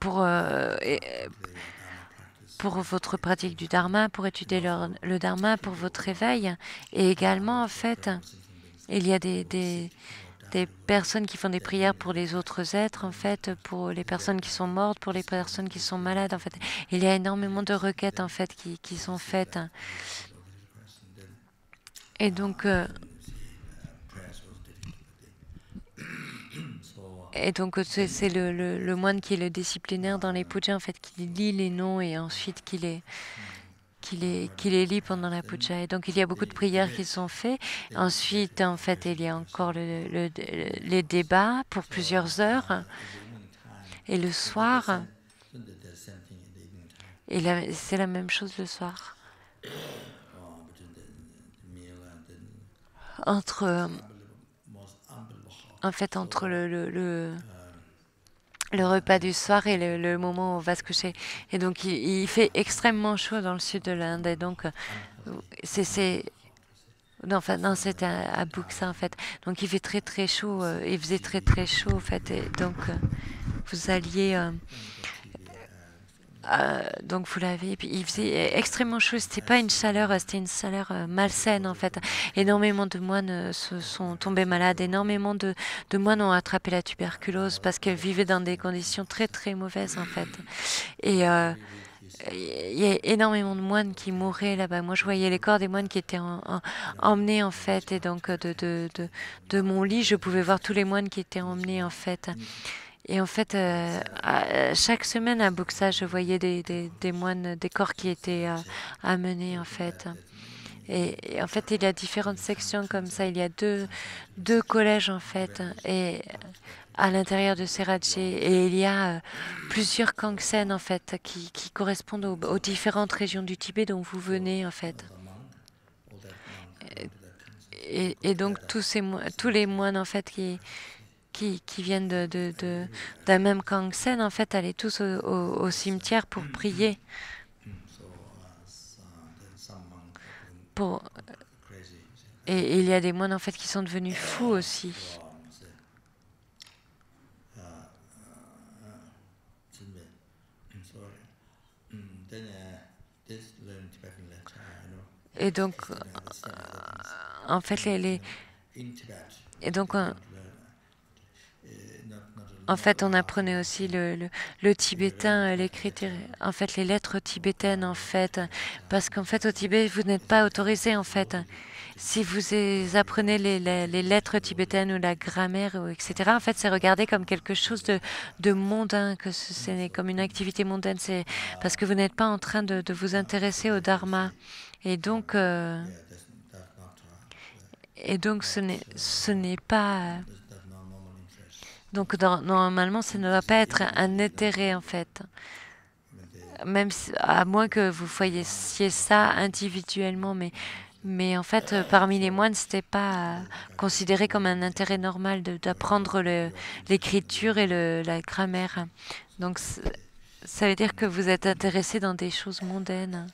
pour, euh, pour votre pratique du dharma, pour étudier le, le, dharma, pour votre réveil. Et également, en fait, il y a des, des, personnes qui font des prières pour les autres êtres, en fait, pour les personnes qui sont mortes, pour les personnes qui sont malades, en fait. Il y a énormément de requêtes, en fait, qui, qui sont faites. Et donc, euh, Et donc euh, c'est le, moine qui est le disciplinaire dans les pujas, en fait, qui lit les noms et ensuite qui les, qui les, qui les lit pendant la puja. Et donc il y a beaucoup de prières qui sont faites. Ensuite, en fait, il y a encore le, les débats pour plusieurs heures. Et le soir, et c'est la même chose le soir. Entre euh, en fait, entre le, le, le, repas du soir et le, moment où on va se coucher. Et donc, il, fait extrêmement chaud dans le sud de l'Inde. Et donc, ah, euh, c'est. Non, enfin, non c'était à, en fait. Donc, il fait très, très chaud. Euh, il faisait très, très chaud, en fait. Et donc, euh, vous alliez. Euh, donc vous l'avez. il faisait extrêmement chaud. C'était pas une chaleur, euh, c'était une chaleur euh, malsaine en fait. Énormément de moines se sont tombés malades. Énormément de, moines ont attrapé la tuberculose parce qu'elles vivaient dans des conditions très très mauvaises en fait. Et il y a énormément de moines qui mouraient là-bas. Moi, je voyais les corps des moines qui étaient emmenés, en fait. Et donc, de, de, mon lit, je pouvais voir tous les moines qui étaient emmenés, en fait. Et en fait, euh, euh, chaque semaine à Buxa, je voyais des, des, moines, des corps qui étaient euh, amenés en fait. Et, en fait, il y a différentes sections comme ça. Il y a deux, deux collèges en fait, et à l'intérieur de Serajé. Et il y a plusieurs kangsen en fait qui, qui correspondent aux, aux, différentes régions du Tibet dont vous venez en fait. Et, et donc tous, ces, tous les moines en fait qui, qui, viennent d'un de, de, de mmh. même Kangsen, en fait, allaient tous au, cimetière pour mmh. prier. Pour... Et, il y a des moines, en fait, qui sont devenus fous aussi. Et donc, euh, en fait, les, les et donc, en fait, on apprenait aussi le, le, tibétain, euh, les en fait, les lettres tibétaines, en fait, parce qu'en fait, au Tibet, vous n'êtes pas autorisé, en fait. Si vous apprenez les, les, lettres tibétaines ou la grammaire, etc., en fait, c'est regardé comme quelque chose de, de mondain, que c'est comme une activité mondaine, c'est parce que vous n'êtes pas en train de, de, vous intéresser au dharma. Et donc, euh, et donc, ce n'est pas donc normalement, ça ne va pas être un intérêt en fait, même à moins que vous fassiez ça individuellement, mais mais en fait, euh, parmi les moines, ce c'était pas euh, considéré comme un intérêt normal d'apprendre l'écriture et la grammaire. Donc ça veut dire que vous êtes intéressé dans des choses mondaines.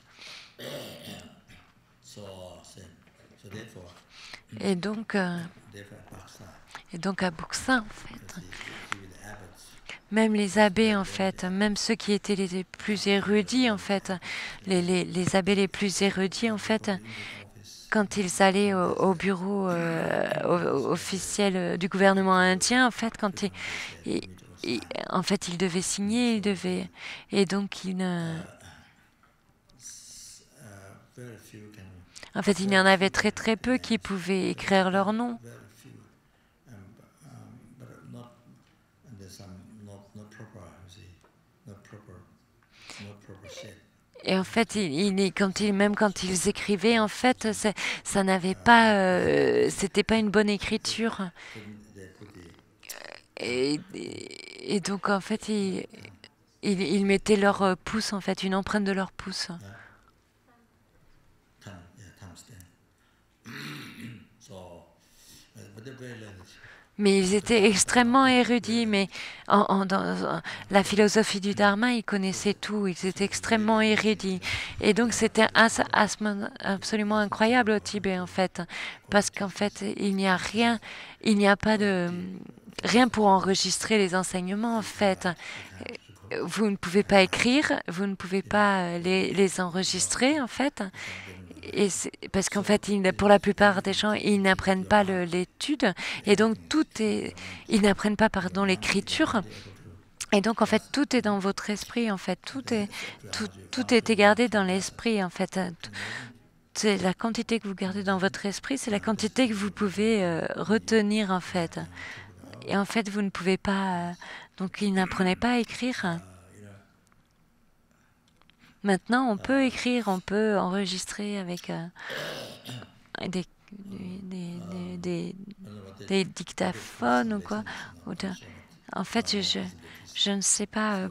Et donc, euh, et donc à Buxa, en fait. Même les abbés, en fait, même ceux qui étaient les plus érudits, en fait, les, les, les abbés les plus érudits, en fait, quand ils allaient au, bureau euh, officiel du gouvernement indien, en fait, quand ils, en fait, ils devaient signer, ils devaient, et donc ils ne, en fait, il y en avait très très peu qui pouvaient écrire leur nom. Et en fait, il, quand il, même quand ils écrivaient, en fait, ça n'avait pas, euh, c'était pas une bonne écriture. Et, donc, en fait, ils, ils, mettaient leur euh, pouce, en fait, une empreinte de leur pouce. <clears throat> mais ils étaient extrêmement érudits. Mais en, dans la philosophie du Dharma, ils connaissaient tout. Ils étaient extrêmement érudits. Et donc, c'était absolument incroyable au Tibet, en fait. Parce qu'en fait, il n'y a rien, il n'y a pas de. Rien pour enregistrer les enseignements, en fait vous ne pouvez pas écrire, vous ne pouvez pas les, les enregistrer en fait et parce qu'en fait, pour la plupart des gens, ils n'apprennent pas l'étude, et donc tout est, ils n'apprennent pas pardon l'écriture. Et donc en fait tout est dans votre esprit en fait tout est tout, tout gardé dans l'esprit en fait c'est la quantité que vous gardez dans votre esprit c'est la quantité que vous pouvez euh, retenir en fait et en fait vous ne pouvez pas euh, donc ils n'apprenaient pas à écrire Maintenant, on peut euh, écrire, on peut enregistrer avec euh, des, des, dictaphones ou quoi. en fait, je, je, ne sais pas euh,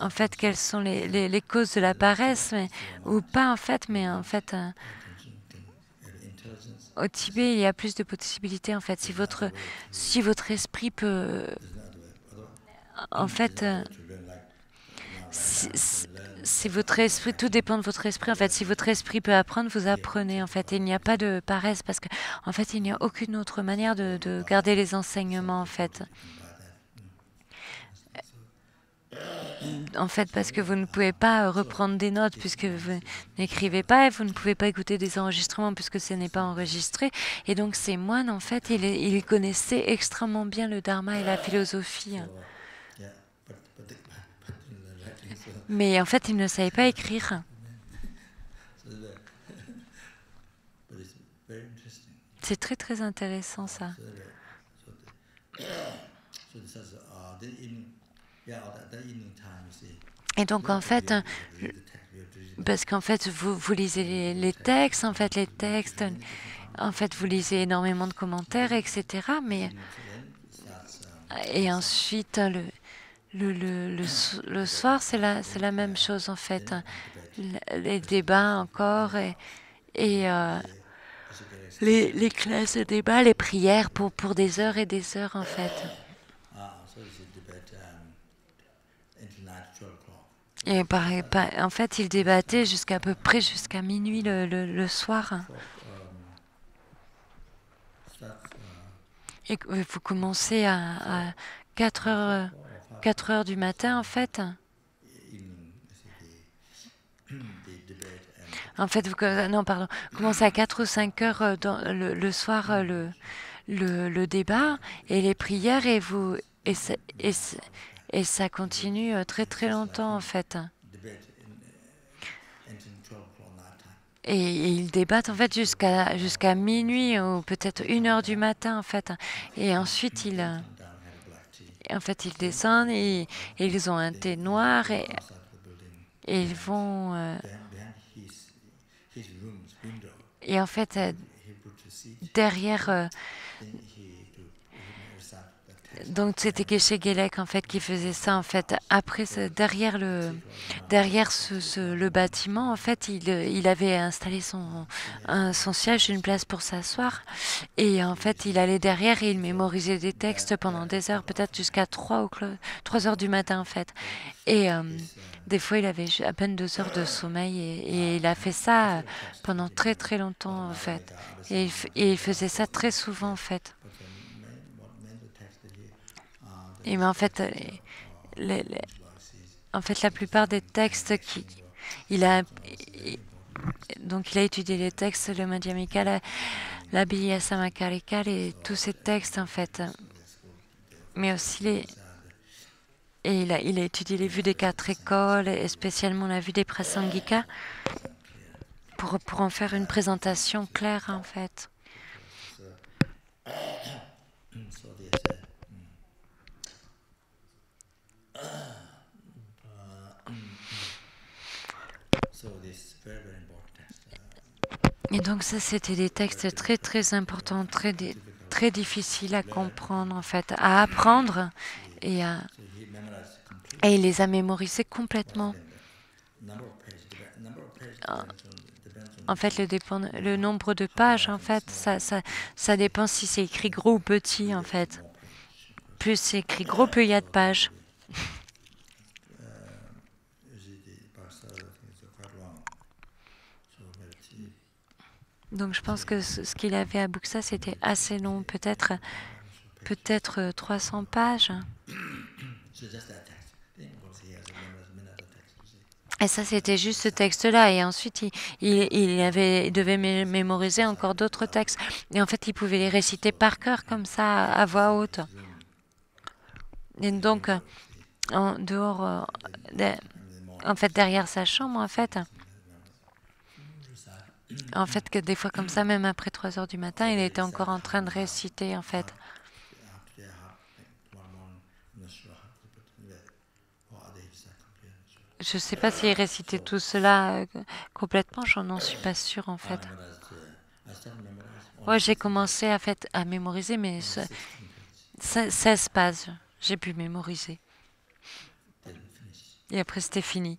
en fait quelles sont les, causes de la paresse, ou pas en fait, mais en fait. au Tibet, il y a plus de possibilités en fait. Si votre, si votre esprit peut, en fait, c'est votre esprit, tout dépend de votre esprit. En fait, si votre esprit peut apprendre, vous apprenez. En fait, il n'y a pas de paresse parce que, en fait, il n'y a aucune autre manière de, garder les enseignements. En fait, euh, en fait, parce que vous ne pouvez pas reprendre des notes puisque vous n'écrivez pas et vous ne pouvez pas écouter des enregistrements puisque ce n'est pas enregistré. Et donc, ces moines, en fait, ils connaissaient extrêmement bien le dharma et la philosophie. Mais en fait, il ne savait pas écrire. C'est très très intéressant ça. Et donc en fait, parce qu'en fait vous, vous lisez les, textes, en fait les textes, en fait vous lisez énormément de commentaires, etc. Mais et ensuite le, le, le, le, soir, c'est la, la, même chose en fait. Les débats encore et, et euh, les, les, classes de débat, les prières pour, pour des heures et des heures en fait. Et en fait, ils débattaient jusqu'à peu près jusqu'à minuit le, le, soir. Et vous commencez à, à 4 heures. 4 heures du matin, en fait. En fait, vous, non, pardon, commence commencez à 4 ou 5 heures euh, dans le, soir euh, le, le, débat et les prières et, vous, et, ça, et, ça continue euh, très très longtemps en fait. Et, ils débattent en fait jusqu'à jusqu'à minuit ou peut-être une heure du matin en fait. Et ensuite ils en fait, ils descendent, et, ils ont un thé noir et, ils vont. Euh, et en fait, euh, derrière euh, donc c'était Geshe Gelek en fait qui faisait ça en fait. Après derrière le derrière le bâtiment en fait il, avait installé son son siège une place pour s'asseoir et en fait il allait derrière et il mémorisait des textes pendant des heures peut-être jusqu'à 3 ou 3 heures du matin en fait et euh, des fois il avait à peine deux heures de sommeil et, il a fait ça pendant très très longtemps en fait et il faisait ça très souvent en fait mais en fait, euh, en fait, la plupart des textes qui, il a, donc il a étudié les textes, le Madhyamika, la, Biyasamakarika, et tous ces textes en fait, mais aussi les et il a, il a étudié les vues des quatre écoles et spécialement la vue des Prasangika pour, pour en faire une présentation claire en fait. Et donc ça, c'était des textes très très importants, très, très difficiles à comprendre en fait, à apprendre et, à, et il les a mémorisés complètement. En fait, le, le nombre de pages, en fait, ça, ça, ça dépend si c'est écrit gros ou petit, en fait. Plus c'est écrit gros, plus il y a de pages. Donc je pense que ce qu'il avait à Buxa, c'était assez long, peut-être peut-être 300 euh, pages. Et ça, c'était juste ce texte-là. Et ensuite, il, il, avait, il devait mémoriser encore d'autres textes. Et en fait, il pouvait les réciter par cœur, comme ça, à voix haute. Et donc, en dehors, euh, en fait, derrière sa chambre, en fait, en fait, que des fois comme ça, même après 3 heures du matin, il était encore en train de réciter, en fait. Je ne sais pas s'il récitait tout cela euh, complètement, j'en n'en suis pas sûr en fait. Moi, j'ai commencé à, fait, à mémoriser, mais 16 pages, j'ai pu mémoriser. Et après, c'était fini.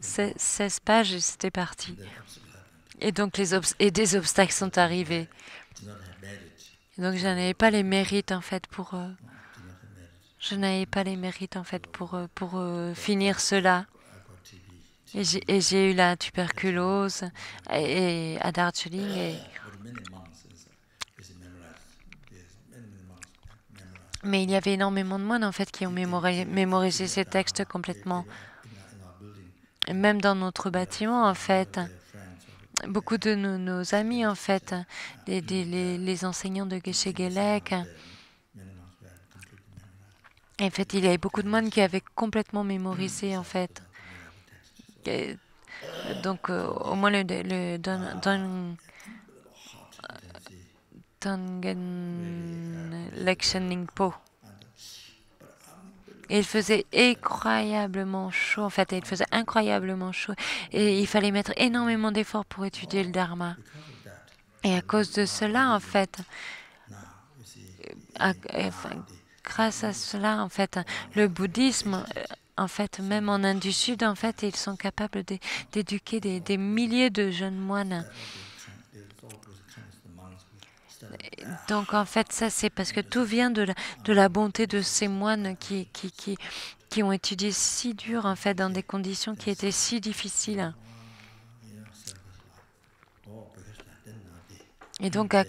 16 <laughs> pages et c'était parti. Et donc les et des obstacles sont arrivés. donc je n'avais pas les mérites en fait pour euh, je n'avais pas les mérites en fait pour euh, pour euh, finir cela. Et j'ai eu la tuberculose et, à Darjeeling Mais il y avait énormément de moines en fait qui ont mémorisé, ces textes complètement. même dans notre bâtiment en fait beaucoup de nos, amis, en fait, les, enseignants de Geshe Gelek, En fait, il y avait beaucoup de moines qui avaient complètement mémorisé, en fait. donc, euh, au moins, le, le don, Po. Il faisait incroyablement chaud, en fait, il faisait incroyablement chaud. Et il fallait mettre énormément d'efforts pour étudier le dharma. Et à cause de cela, en fait, grâce à cela, en fait, le bouddhisme, en fait, même en Inde du Sud, en fait, ils sont capables d'éduquer des milliers de jeunes moines donc en fait, ça c'est parce que tout vient de la, de la bonté de ces moines qui, qui, qui, qui ont étudié si dur en fait dans des conditions qui étaient si difficiles. Et donc à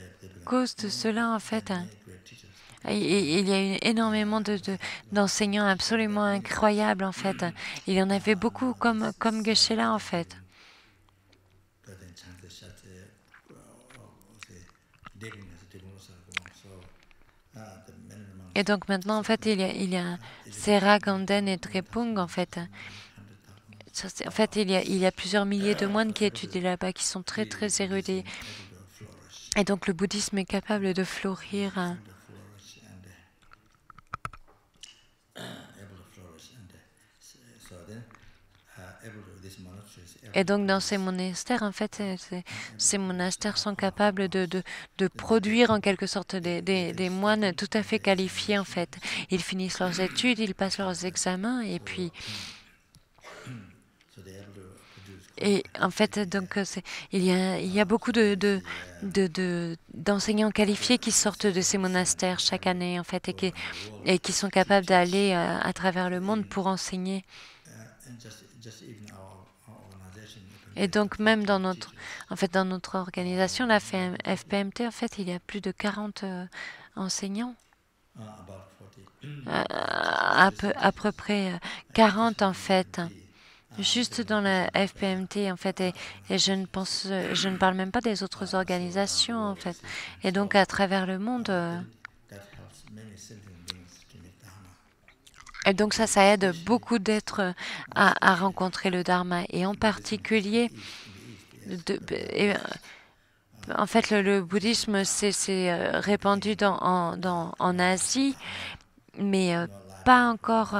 cause de cela en fait, il y a eu énormément d'enseignants de, absolument incroyables en fait. Il y en avait beaucoup comme, comme la en fait. Et donc maintenant, en fait, il y a, il y a Sera, Ganden et Trepung, en fait. En fait, il y, a, il y a plusieurs milliers de moines qui étudient là-bas, qui sont très, très érudits. Et donc, le bouddhisme est capable de fleurir. Hein. Et donc dans ces monastères, en fait, ces monastères sont capables de, de, de produire en quelque sorte des, des, des, moines tout à fait qualifiés, en fait. Ils finissent leurs études, ils passent leurs examens, et puis... Et en fait, donc, il y, a, il, y a, beaucoup de, d'enseignants de, de, qualifiés qui sortent de ces monastères chaque année, en fait, et qui, et qui sont capables d'aller euh, à, travers le monde pour enseigner. Et donc même dans notre, en fait, dans notre organisation, la FPMT, en fait, il y a plus de 40 euh, enseignants. Ah, bah, euh, à peu, à peu près 40 euh, en fait juste dans la FPMT en fait et, et, je ne pense je ne parle même pas des autres organisations en fait et donc à travers le monde Et donc ça, ça aide beaucoup d'être euh, à, rencontrer le Dharma. Et en particulier, de, euh, en fait, le, bouddhisme s'est euh, répandu dans, en, Asie, mais pas encore,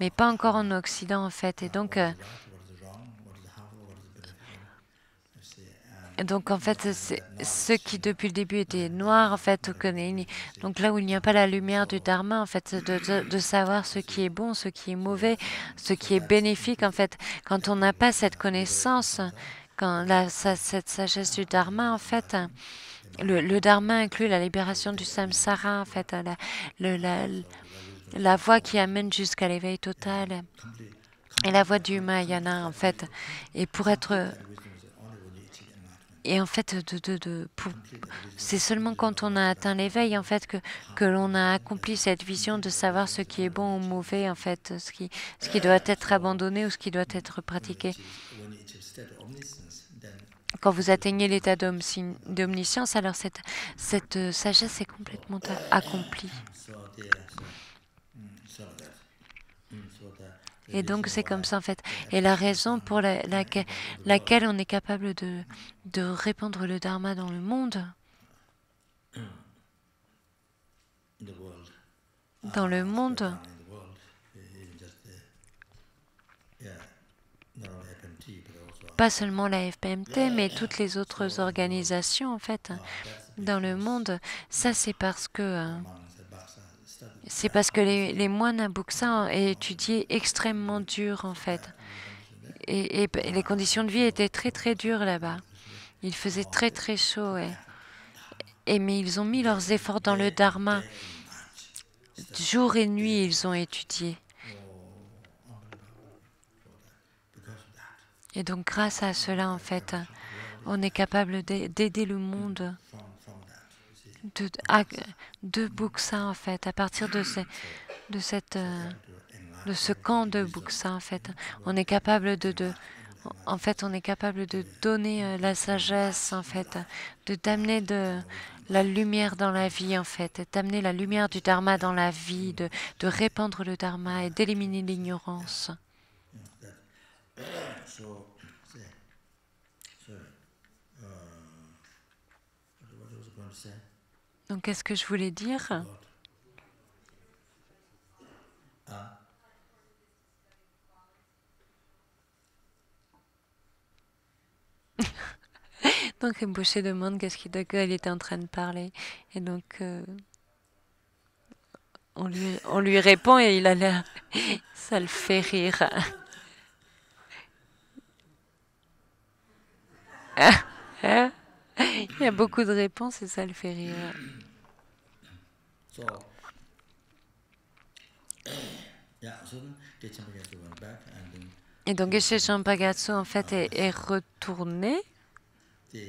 mais pas encore en Occident en fait. Et donc, Donc en fait, ce qui depuis le début était noir, en fait, donc là où il n'y a pas la lumière du dharma, en fait, de, de, savoir ce qui est bon, ce qui est mauvais, ce qui est bénéfique, en fait, quand on n'a pas cette connaissance, quand la, cette sagesse du dharma, en fait, le, dharma inclut la libération du samsara, en fait, la, le, la, la voie qui amène jusqu'à l'éveil total et la voie du Mahayana, en fait. Et pour être et en fait, de, c'est seulement quand on a atteint l'éveil en fait que, ah. que l'on a accompli cette vision de savoir ce qui est bon ou mauvais en fait, ce qui, ce qui doit être abandonné ou ce qui doit être pratiqué. Quand vous atteignez l'état d'omniscience, alors cette, cette euh, sagesse est complètement accomplie. Et donc c'est comme ça en fait. Et la raison pour la, laquelle, laquelle, on est capable de, de répandre le Dharma dans le monde, <coughs> dans le ah, monde, uh, pas seulement la FPMT, mais toutes les autres organisations en fait ah, dans le monde, ça c'est parce que... Euh, c'est parce que les, moines à Buxa étudié extrêmement dur, en fait. Et, les conditions de vie étaient très, très dures là-bas. Il faisait très, très chaud. Et, mais ils ont mis leurs efforts dans le dharma. Jour et nuit, ils ont étudié. Et donc, grâce à cela, en fait, on est capable d'aider le monde de, deux Buxa, en fait, à partir de, de, cette, euh, de ce camp de Buxa, en fait. On est capable de, de, en fait, on est capable de donner euh, la sagesse, en fait, de t'amener de la lumière dans la vie, en fait, d'amener la lumière du Dharma dans la vie, de, de répandre le Dharma et d'éliminer l'ignorance. Donc, qu'est-ce que je voulais dire <laughs> Donc Mbouché demande qu'est-ce qu'il il était en train de parler. Et donc euh, on, lui, on lui répond et il a l'air... <laughs> Ça le fait rire. <laughs> Hein hein <laughs> Il y a beaucoup de réponses et ça le fait rire. <coughs> et donc Geshe Champagatsu en fait est, est retourné. <laughs>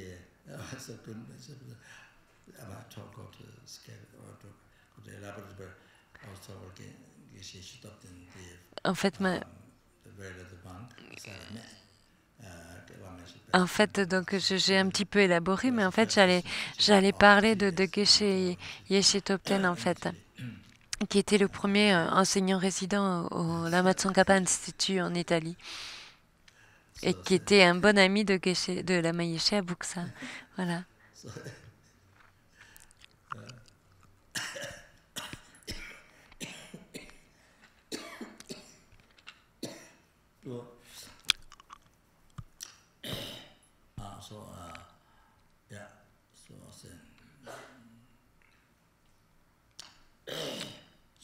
En fait, ma... Um, en fait, donc j'ai un petit peu élaboré, mais en fait j'allais j'allais parler de, de Geshe Yeshe en fait, qui était le premier euh, enseignant résident au, lamatson Lama Institute en Italie et qui était un bon ami de de Lama Yeshe <laughs> Voilà.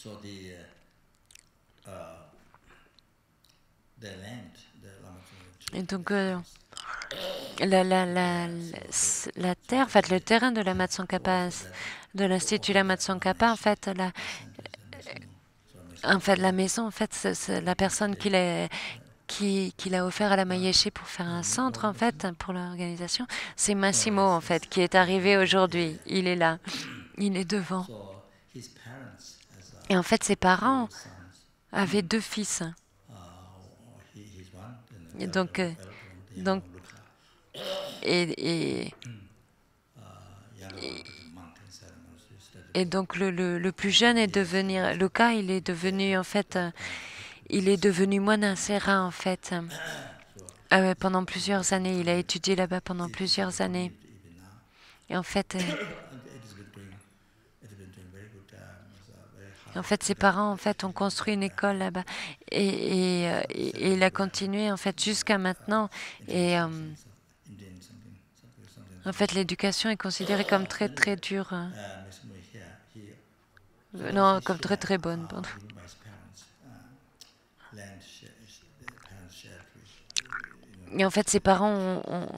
Uh, uh, Et donc, euh, la, la, terre, en fait, le terrain de la de l'Institut la Matsankapa, en fait, la, en fait, la maison, en fait, la personne qui l'a offert à la Mayeshi pour faire un centre, en fait, pour l'organisation, c'est Massimo, en fait, qui est arrivé aujourd'hui. Il est là. Il est devant. Et en fait, ses parents avaient deux fils. Euh, et donc, donc et, donc le, plus jeune est devenu Luca, il est devenu en fait, euh, il est devenu moine à Serra en fait. Ah pendant plusieurs années, il a étudié là-bas pendant plusieurs années. Et en fait, euh, En fait, ses parents en fait ont construit une école là-bas et, euh, il a continué en fait jusqu'à maintenant. Et euh, en fait, l'éducation est considérée comme très très dure. Hein. Non, comme très très bonne. Et en fait, ses parents ont,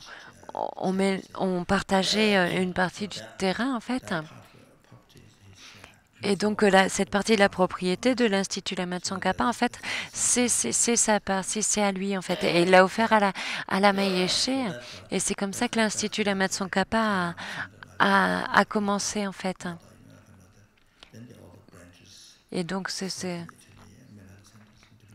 ont, ont partagé euh, une partie du terrain en fait. Et donc euh, cette partie de la propriété de l'Institut Lamatson Kappa, en fait, c'est sa part, c'est à lui en fait. Et il l'a offert à la, à la Et c'est comme ça que l'Institut Lama Tsongkhapa a, a, a, commencé en fait. Et donc c'est...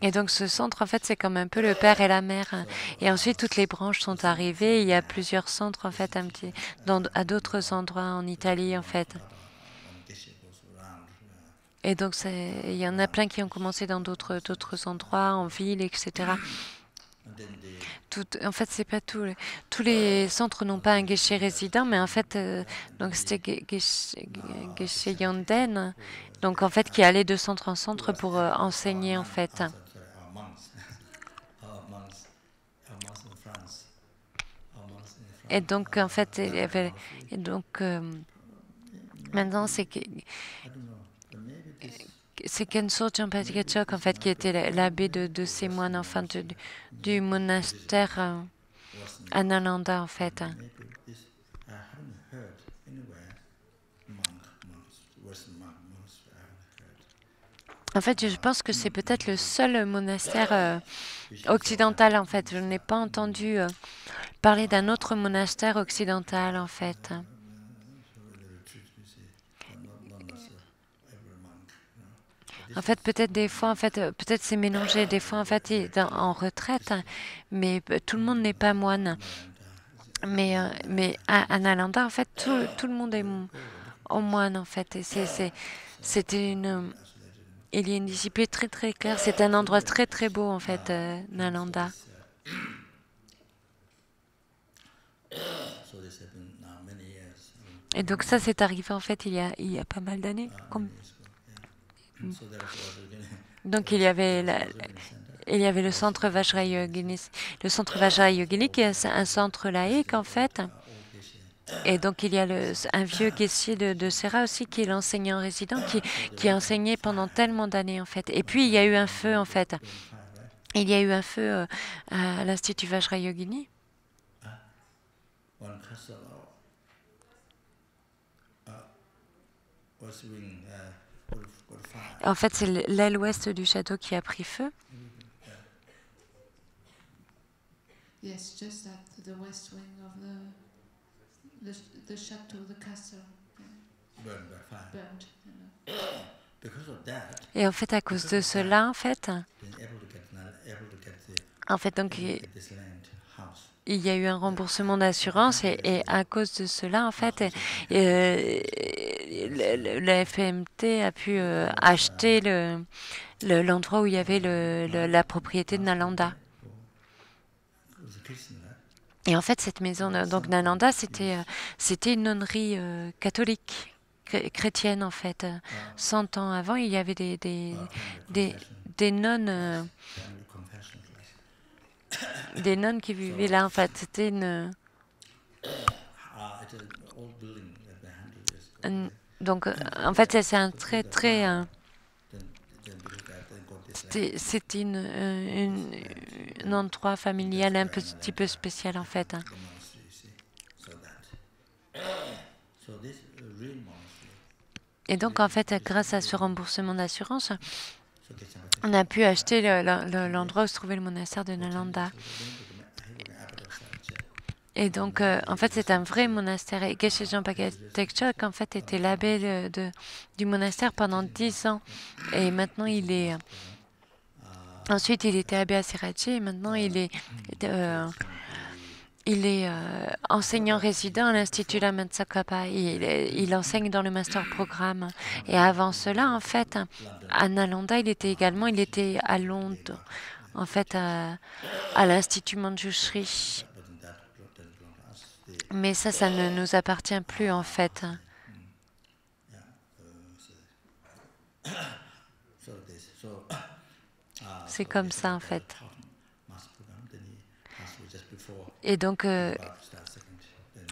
Et donc ce centre, en fait, c'est comme un peu le père et la mère. Et ensuite, toutes les branches sont arrivées. Il y a plusieurs centres, en fait, un petit, dans, à d'autres endroits en Italie, en fait. Et donc, il y en a plein qui ont commencé dans d'autres endroits, en ville, etc. en fait, c'est pas tout. Euh, tous les centres n'ont pas un guichet résident, mais en fait, euh, donc c'était guichet yanden. donc en fait qui allait de centre en centre pour euh, enseigner en fait. Et donc en fait, et donc maintenant c'est que c'est Kenso Patrick en fait, qui était l'abbé de, de, ces moines, enfin, de, du monastère à euh, Anananda, en fait. En fait, je pense que c'est peut-être le seul monastère euh, occidental, en fait. Je n'ai pas entendu euh, parler d'un autre monastère occidental, en fait. En fait, peut-être des fois, en fait, euh, peut-être c'est mélangé. Des fois, en fait, en retraite, hein, mais euh, tout le monde n'est pas moine. Mais, euh, mais à Nalanda, en fait, tout, le monde est moine, en fait. Et c'était une. Il y a une discipline très très claire. C'est un endroit très très beau en fait, Nalanda. Et donc ça, c'est arrivé en fait il y a, il y pas mal d'années. Mm. Donc il y avait il y avait le centre Vajrayogini. Le centre Vajrayogini, qui est un centre laïque en fait. Et donc il y a un vieux caissier de, de Serra aussi qui est l'enseignant résident, qui, a enseigné pendant tellement d'années en fait. Et puis il y a eu un feu en fait. Il y a eu un feu euh, à l'Institut Vajrayogini. En fait, c'est l'aile ouest du château qui a pris feu. Yes, just at the west wing of the, the, the chateau, the castle. Burned by fire. Burned, Because of that, Et en fait, à cause de cela, en fait, en fait, donc, il y a eu un remboursement d'assurance et, à cause de cela, en fait, euh, la FMT a pu euh, acheter l'endroit où il y avait la propriété de Nalanda. Et en fait, cette maison, donc Nalanda, c'était euh, une nonnerie catholique chrétienne en fait. 100 ans avant, il y avait des, des nonnes des nonnes qui vivaient là, en fait. C'était une... Ah, donc, en fait, c'est un très, très... Euh, un... C'est euh, une, une, endroit familial un petit peu spécial, en fait. Hein. Uh, Et donc, en fait, grâce à ce remboursement d'assurance, on a pu acheter l'endroit où se trouvait le monastère de Nalanda. Et donc, euh, en fait, c'est un vrai monastère. Et Geshe Jean Tekchok, en fait, était l'abbé de, du monastère pendant dix ans. Et maintenant, il est. Euh, ensuite, il était abbé à Sirachi. Et maintenant, il est euh, il est euh, enseignant résident à l'Institut de Il, il, enseigne dans le master programme. Et avant cela, en fait, à Nalanda, il était également il était à Londres, en fait, à, euh, à l'Institut Manjushri. Mais ça, ça ne nous appartient plus, en fait. C'est comme ça, en fait. Et donc, euh,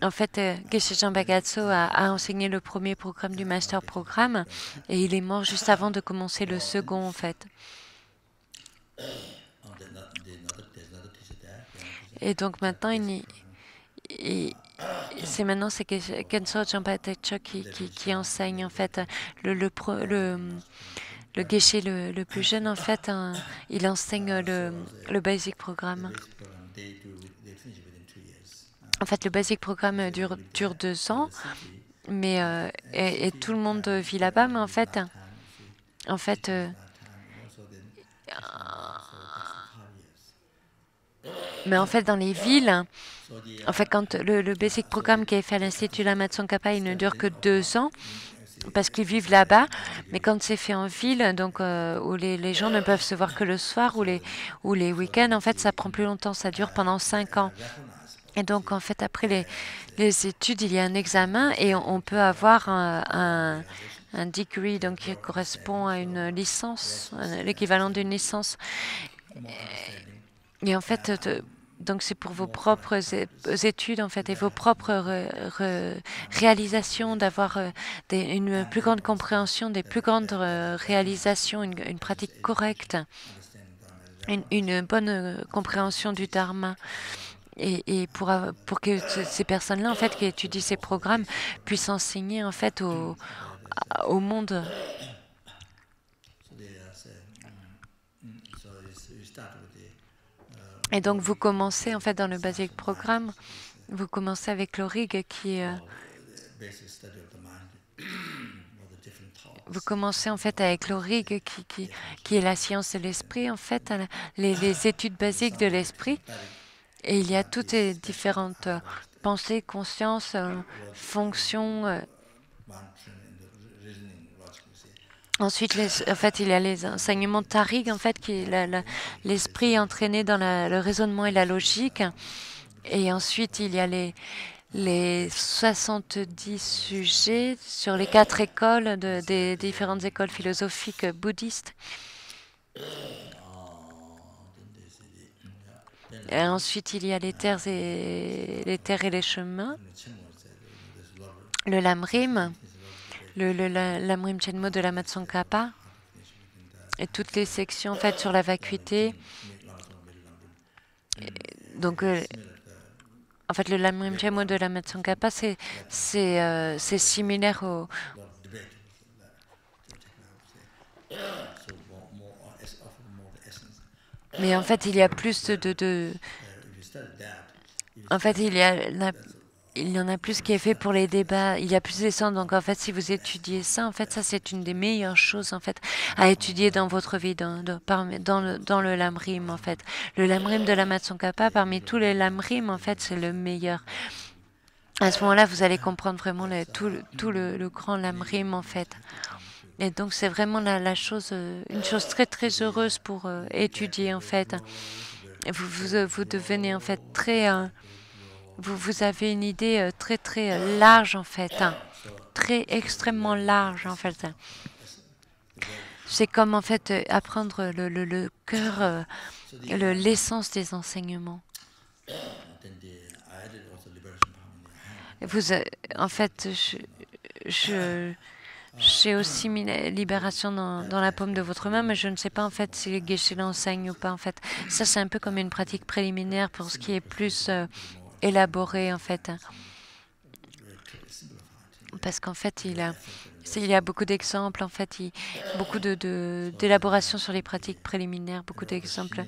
en fait, euh, Geshe jean a, a, enseigné le premier programme du master programme et il est mort juste avant de commencer le second, en fait. Et donc maintenant, il, c'est maintenant c'est qui, qui, enseigne en fait le le le, le guichet le, plus jeune en fait hein. il enseigne le, le basic programme en fait, le basic programme euh, dure, dure deux ans, mais, euh, et, tout le monde euh, vit là-bas, mais en fait, en fait mais en fait, dans les villes, en fait, quand le, basic programme qui est fait à l'Institut Lamatson Kappa, il ne dure que deux ans, parce qu'ils vivent là-bas, mais quand c'est fait en ville, donc où les, gens ne peuvent se voir que le soir ou les, ou les week-ends, en fait, ça prend plus longtemps, ça dure pendant cinq ans. Et donc, en fait, après les, les, études, il y a un examen et on, peut avoir un, un, degree donc, qui correspond à une licence, euh, l'équivalent d'une licence. Et, en fait, donc c'est pour vos propres études en fait et vos propres réalisations d'avoir euh, une plus grande compréhension, des plus grandes euh, réalisations, une, pratique correcte, une, une bonne compréhension du dharma et, et pour, pour, que ces personnes-là, en fait, qui étudient ces programmes, puissent enseigner en fait au, au monde. Et donc vous commencez en fait dans le basic programme, vous commencez avec l'ORIG, qui vous commencez en fait avec qui, qui, qui est la science de l'esprit en fait, hein, les, les études basiques de l'esprit. Et il y a toutes les différentes euh, pensées, consciences, euh, fonctions. Euh. Ensuite, en fait, il y a les enseignements tarig, en fait, qui l'esprit entraîné dans le raisonnement et la logique. Et ensuite, il y a les, les 70 sujets sur les quatre écoles des différentes écoles philosophiques bouddhistes ensuite, il y a les terres et les, terres et les chemins. Le lamrim, le, le lamrim chenmo de la Matsankapa, et toutes les sections en fait sur la vacuité. donc, euh, en fait, le lamrim chenmo de la Matsankapa, c'est euh, c'est similaire au mais en fait, il y a plus de... En fait, il y, a, en a plus qui est fait pour les débats. Il y a plus sens. Donc, en fait, si vous étudiez ça, en fait, ça, c'est une des meilleures choses, en fait, à étudier dans votre vie, dans, dans, le, dans le lamrim, en fait. Le lamrim de la Matsonkapa, parmi tous les lamrim, en fait, c'est le meilleur. À ce moment-là, vous allez comprendre vraiment tout, le, tout le grand lamrim, en fait. Et donc c'est vraiment la, chose, euh, une chose très très heureuse pour euh, étudier en fait. Vous, vous, euh, vous, devenez en fait très, vous, vous avez une idée très très large en fait, très extrêmement large en fait. C'est comme en fait apprendre le, le, le cœur, l'essence des enseignements. Vous, en fait, je j'ai aussi mis la libération dans, la paume de votre main, mais je ne sais pas en fait si guichet l'enseigne ou pas. En fait, ça c'est un peu comme une pratique préliminaire pour ce qui est plus euh, élaboré en fait, parce qu'en fait il a il y a beaucoup d'exemples en fait, beaucoup d'élaborations de, sur les pratiques préliminaires, beaucoup d'exemples.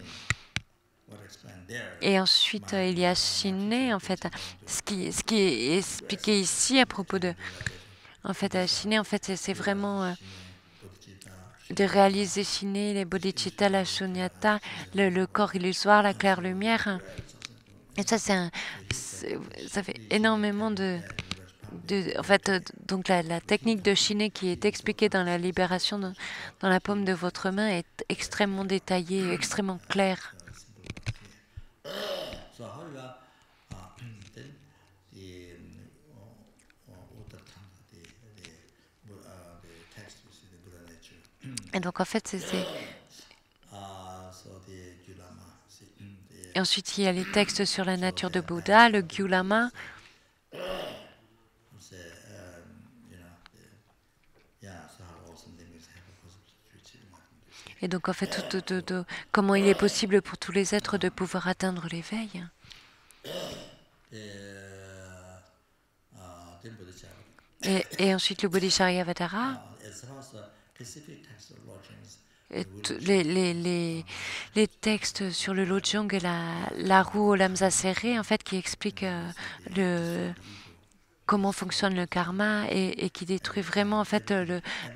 Et ensuite, euh, il y a Chiné, en fait, ce qui, ce qui est expliqué ici à propos de, en fait, Chiné, en fait, c'est vraiment euh, de réaliser Chiné, les bodhicitta, la shunyata, le, corps illusoire, la claire-lumière. Et ça, c'est ça fait énormément de, en fait, euh, donc la, technique de Chiné qui est expliquée dans la libération dans la paume de votre main est extrêmement détaillée, extrêmement claire. Et donc en fait, c'est. Et ensuite, il y a les textes sur la nature de Bouddha, le Gyulama. Et donc, en fait, tout, comment il est possible pour tous les êtres de pouvoir atteindre l'éveil et, et, ensuite, le Bodhisattva Avatara les, les, textes sur le Lojong et la, roue aux lames acérées, en fait, qui expliquent euh, le, comment fonctionne le karma et, qui détruit vraiment, en fait,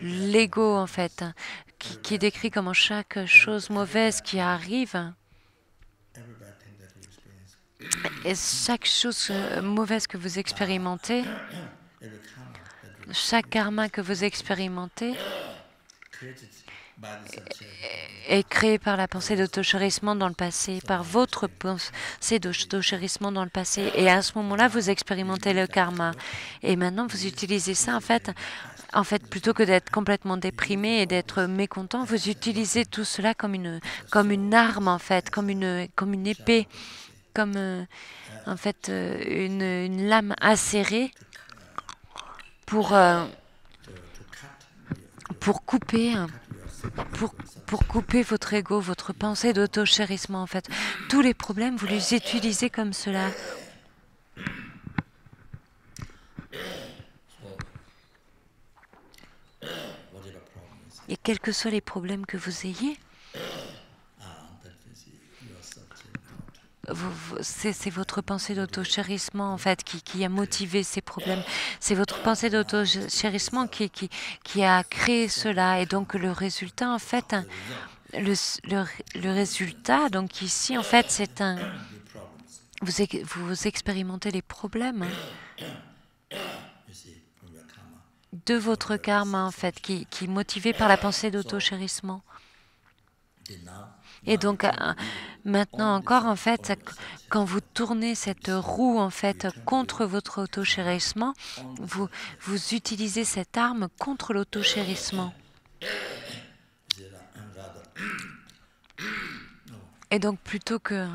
l'ego, en fait, hein, qui, décrit comment chaque chose mauvaise qui arrive et chaque chose euh, mauvaise que vous expérimentez, chaque karma que vous expérimentez est créé par la pensée d'autochérissement dans le passé, par votre pensée d'autochérissement dans le passé. Et à ce moment-là, vous expérimentez le karma. Et maintenant, vous utilisez ça, en fait, en fait plutôt que d'être complètement déprimé et d'être mécontent, vous utilisez tout cela comme une, comme une arme, en fait, comme une, comme une épée, comme, euh, en fait, euh, une, lame acérée pour, euh, pour couper pour, pour couper votre ego, votre pensée d'auto-chérissement en fait. Tous les problèmes, vous les utilisez comme cela. Et quels que soient les problèmes que vous ayez, c'est votre pensée d'auto-chérissement, en fait qui, a motivé ces problèmes. C'est votre pensée d'autochérissement qui, qui, a créé cela. Et donc le résultat, en fait, le, résultat, donc ici, en fait, c'est un. Vous, expérimentez les problèmes hein, de votre karma, en fait, qui, qui est motivé par la pensée d'auto-chérissement. d'autochérissement. Et donc euh, maintenant encore, en fait, quand vous tournez cette roue en fait contre votre autochérissement, vous, vous utilisez cette arme contre l'autochérissement. Et donc plutôt que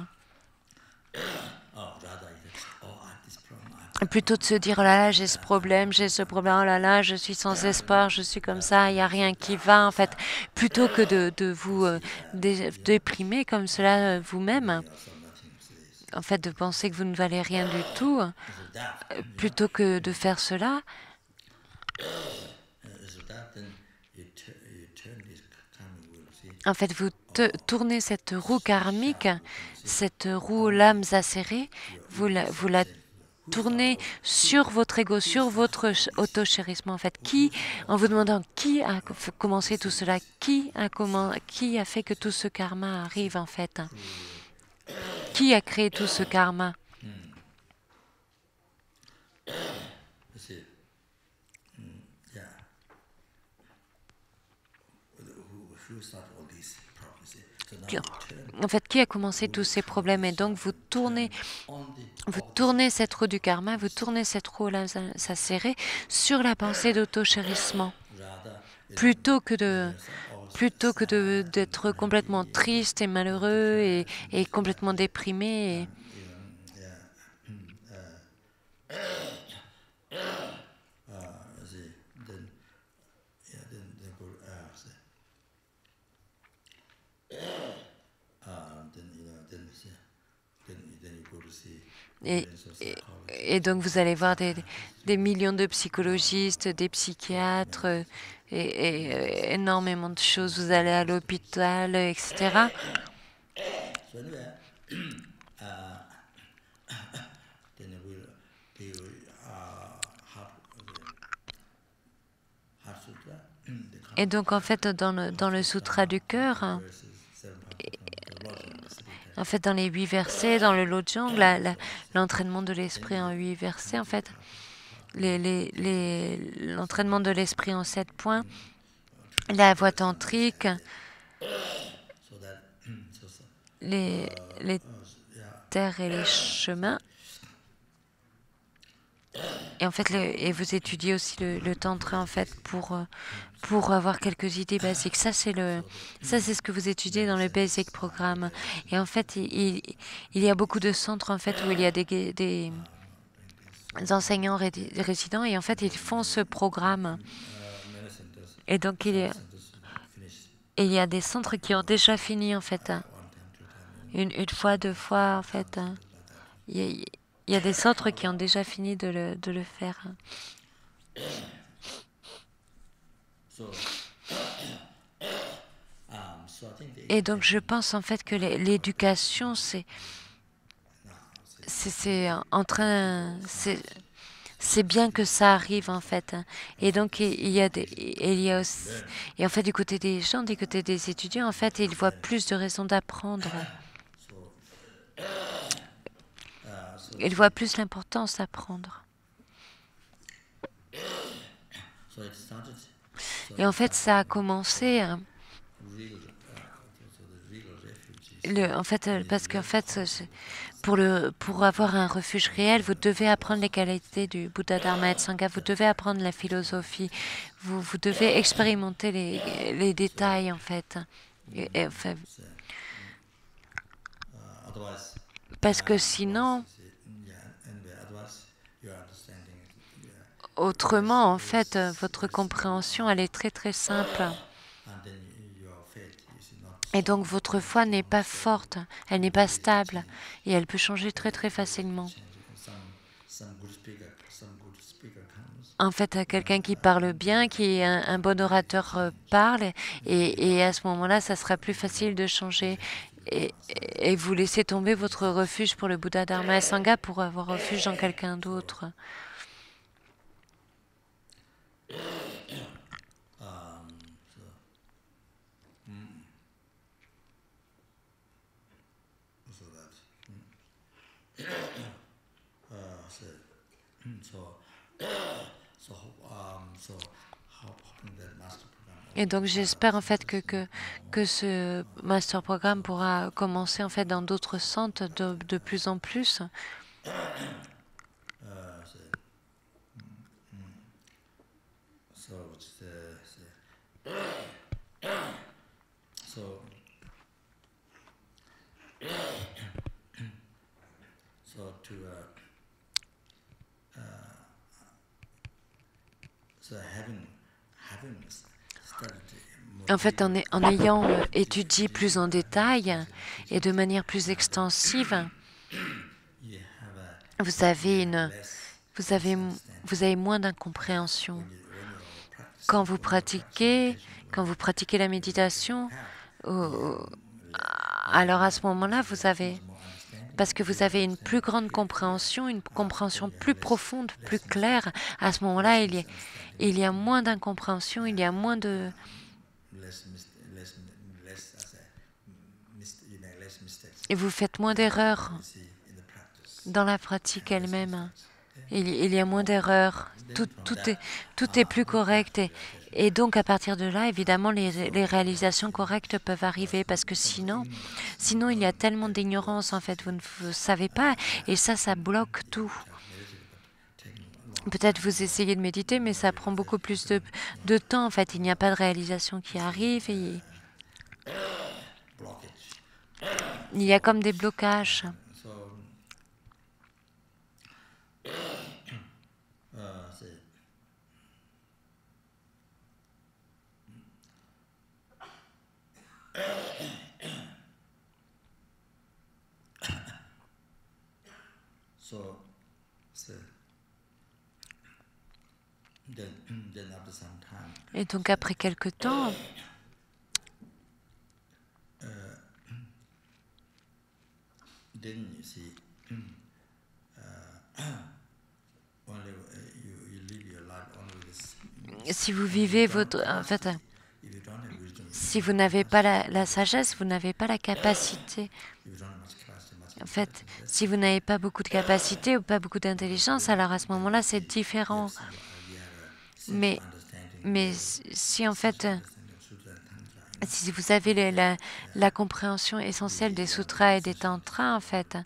plutôt de se dire oh là là j'ai ce problème j'ai ce problème oh là là je suis sans espoir je suis comme ça il n'y a rien qui va en fait plutôt que de, de vous euh, déprimer comme cela euh, vous-même en fait de penser que vous ne valez rien du tout euh, plutôt que de faire cela en fait vous tournez cette roue karmique cette roue lames acérées vous la, vous la tourner sur votre ego, sur votre auto-chérissement, en fait, qui, en vous demandant qui a commencé tout cela, qui a, comment, qui a fait que tout ce karma arrive, en fait, qui a créé tout ce karma en fait, qui a commencé tous ces problèmes Et donc, vous tournez, vous tournez cette roue du karma, vous tournez cette roue là, ça serré sur la pensée d'auto-chérissement, plutôt que de plutôt que d'être complètement triste et malheureux et, et complètement déprimé. Et, et, donc vous allez voir des, des, millions de psychologistes, des psychiatres, et, et euh, énormément de choses. Vous allez à l'hôpital, etc. <coughs> Et donc en fait, dans le, dans le sutra du cœur, hein, en fait, dans les huit versets, dans le Lojang, l'entraînement de l'esprit en huit versets, en fait, l'entraînement de l'esprit en sept points, la voie tantrique, les, terres et les chemins. Et en fait, et vous étudiez aussi le, le tantra en fait pour euh, pour avoir quelques idées basiques. Ça, c'est le, ça, c'est ce que vous étudiez dans le Basic Programme. Et en fait, il, y a beaucoup de centres en fait où il y a des, des enseignants résidents et en fait, ils font ce programme. Et donc, il y a, il des centres qui ont déjà fini en fait. Une, une fois, deux fois, en fait. Il y, a, des centres qui ont déjà fini de le, de le faire. <coughs> Um, et donc je pense en fait que l'éducation, c'est c'est en train, c'est bien que ça arrive en fait. Hein. Et donc il y a des, il y a aussi, et en fait du côté des gens, du côté des étudiants, en fait, ils voient plus de raisons d'apprendre. Ils voient plus l'importance d'apprendre. Et en fait, ça a commencé. Hein. le, en fait, euh, parce qu'en fait, euh, pour, le, pour avoir un refuge réel, vous devez apprendre les qualités du Bouddha Dharma et Sangha, vous devez apprendre la philosophie, vous, vous devez expérimenter les, les détails, en fait. parce que sinon, Autrement, en fait, euh, votre compréhension, elle est très très simple. Et donc votre foi n'est pas forte, elle n'est pas stable et elle peut changer très très facilement. En fait, quelqu'un qui parle bien, qui est un, bon orateur euh, parle et, à ce moment-là, ça sera plus facile de changer. Et, et, vous laissez tomber votre refuge pour le Bouddha Dharma et Sangha pour avoir refuge dans quelqu'un d'autre et donc j'espère en fait que, que, ce master programme pourra commencer en fait dans d'autres centres de, de plus en plus. en fait, en, ayant euh, étudié plus en détail et de manière plus extensive, vous avez, une, vous avez, vous avez moins d'incompréhension. Quand vous pratiquez, quand vous pratiquez la méditation, alors à ce moment-là, vous avez, parce que vous avez une plus grande compréhension, une compréhension plus profonde, plus claire, à ce moment-là, il, y a, moins d'incompréhension, il y a moins de... Et vous faites moins d'erreurs dans la pratique elle-même. Hein il, y a moins d'erreurs, tout, est, tout est plus correct. Et, donc, à partir de là, évidemment, les, réalisations correctes peuvent arriver parce que sinon, sinon il y a tellement d'ignorance, en fait, vous ne savez pas. Et ça, ça bloque tout. Peut-être vous essayez de méditer, mais ça prend beaucoup plus de, temps, en fait. Il n'y a pas de réalisation qui arrive. Et il y a comme des blocages. Ah, so et donc après quelque temps euh, <clears throat> <clears throat> Uh, si vous vivez votre... En fait, hein, si vous n'avez pas la, sagesse, vous n'avez pas la capacité. En fait, si vous n'avez pas beaucoup de capacité ou pas beaucoup d'intelligence, alors à ce moment-là, c'est différent. Uh, mais, mais si en fait si vous avez la, compréhension essentielle des sutras et des tantras, en fait,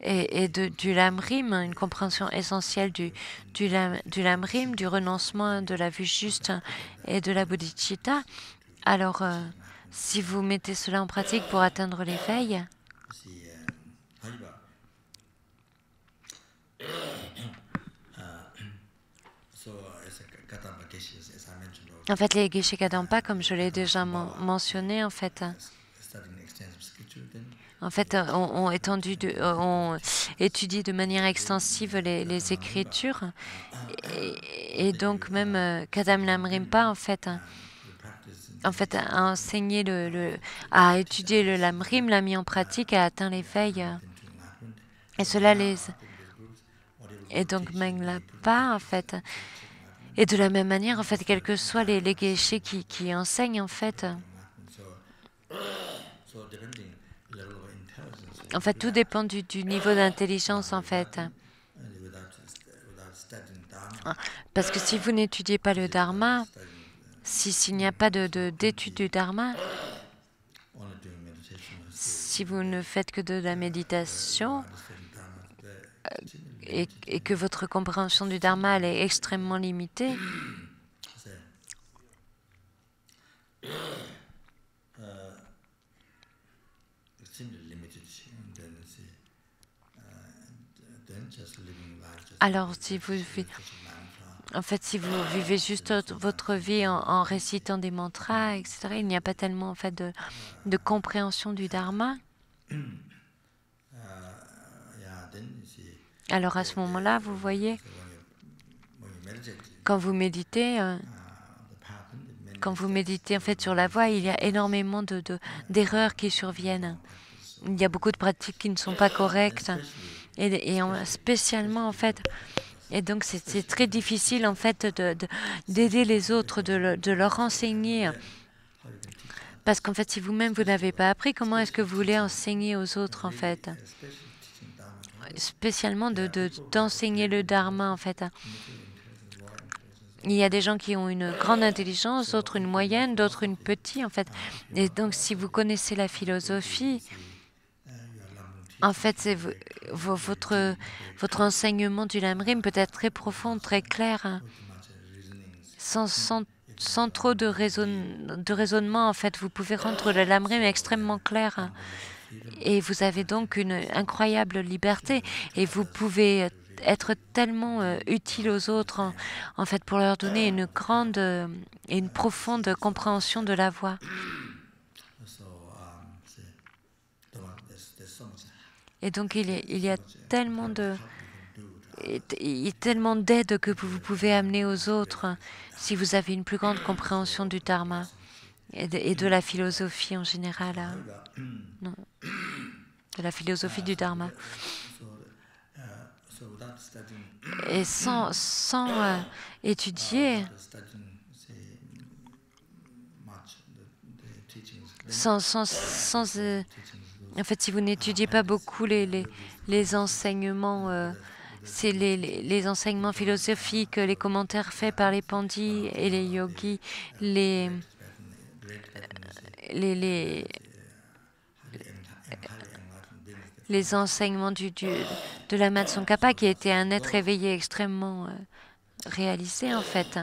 et, de, du lamrim, une compréhension essentielle du, du, du lamrim, du renoncement de la vue juste et de la bodhicitta, alors euh, si vous mettez cela en pratique pour atteindre l'éveil, euh, En fait, les Kadampa, comme je l'ai déjà mentionné, en fait, en fait, étendu de, on de manière extensive les, Écritures et, donc même euh, Kadam Lamrimpa, en fait, en fait, a enseigné le, a étudié le Lamrim, l'a mis en pratique, a atteint l'éveil. Et cela les et donc pas, en fait, et de la même manière, en fait, quels que soient les, les qui, qui enseignent, en fait, en fait, tout dépend du, niveau d'intelligence, en fait. Parce que si vous n'étudiez pas le dharma, s'il n'y a pas d'étude de, d'étude du dharma, si vous ne faites que de la méditation, euh, et, que votre compréhension du dharma est extrêmement limitée, alors si vous en fait, si vous vivez juste votre vie en, récitant des mantras, etc., il n'y a pas tellement en fait de, de compréhension du dharma. Alors à ce moment-là, vous voyez, quand vous méditez, euh, quand vous méditez en fait sur la voie, il y a énormément d'erreurs de, d'erreurs qui surviennent. Il y a beaucoup de pratiques qui ne sont pas correctes, et, et spécialement en fait. Et donc c'est très difficile en fait d'aider les autres, de, leur enseigner. Parce qu'en fait, si vous-même vous n'avez pas appris, comment est-ce que vous voulez enseigner aux autres en fait spécialement d'enseigner le dharma en fait. Hein. Il y a des gens qui ont une grande intelligence, d'autres une moyenne, d'autres une petite en fait. Et donc si vous connaissez la philosophie, en fait, c'est votre, votre enseignement du lamrim peut être très profond, très clair, hein. sans, hmm. sans, trop de, de raisonnement. En fait, vous pouvez rendre le lamrim extrêmement clair. Hein. Et vous avez donc une incroyable liberté et vous pouvez être tellement euh, utile aux autres, en, fait, pour leur donner une grande et euh, une profonde compréhension de la voie. Et donc, il, y a tellement de il y a tellement d'aide que vous pouvez amener aux autres si vous avez une plus grande compréhension du dharma. Et de, la philosophie en général. Hein. non. De la philosophie du Dharma. Et sans, euh, étudier, sans, sans, sans euh, en fait, si vous n'étudiez pas beaucoup les, les, les enseignements, euh, c'est les, les, enseignements philosophiques, les commentaires faits par les pandits et les yogis, les les, les, enseignements du, de la Matsongkapa, qui était un être éveillé extrêmement euh, réalisé, en fait.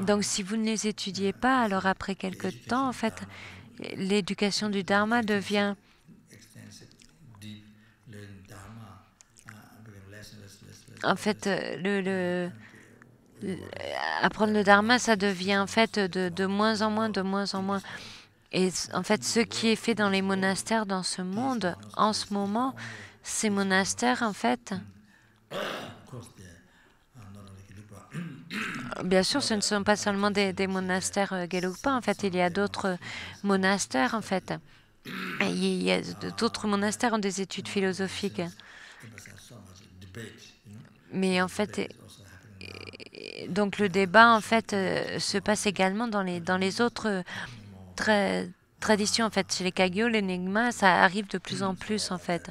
Donc, si vous ne les étudiez pas, alors après quelque temps, en fait, l'éducation du Dharma devient en fait, euh, le, euh, apprendre le dharma, ça devient en fait de, moins en moins, de moins en moins. Et en fait, ce qui est fait dans les monastères dans ce monde, en ce moment, ces monastères, en fait, bien sûr, ce ne sont pas seulement des, des monastères euh, Gelugpa. En fait, il y a d'autres monastères, en fait. d'autres monastères ont des études philosophiques. Mais en fait, donc le débat, en fait, euh, se passe également dans les, dans les autres euh, traditions. En fait, chez les Kagyo, l'énigma, ça arrive de plus en plus, en fait.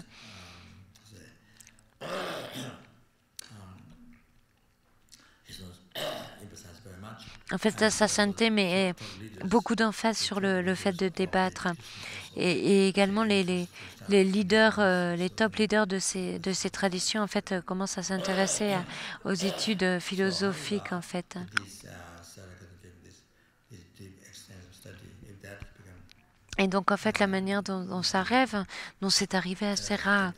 En fait, ça, ça mais beaucoup d'emphase sur le, le, fait de débattre et, également les, les, leaders, euh, les top leaders de ces, de ces traditions, en fait, euh, commencent à s'intéresser aux études philosophiques, en fait. Et donc, en fait, la manière dont, dont ça rêve, dont c'est arrivé à Serra,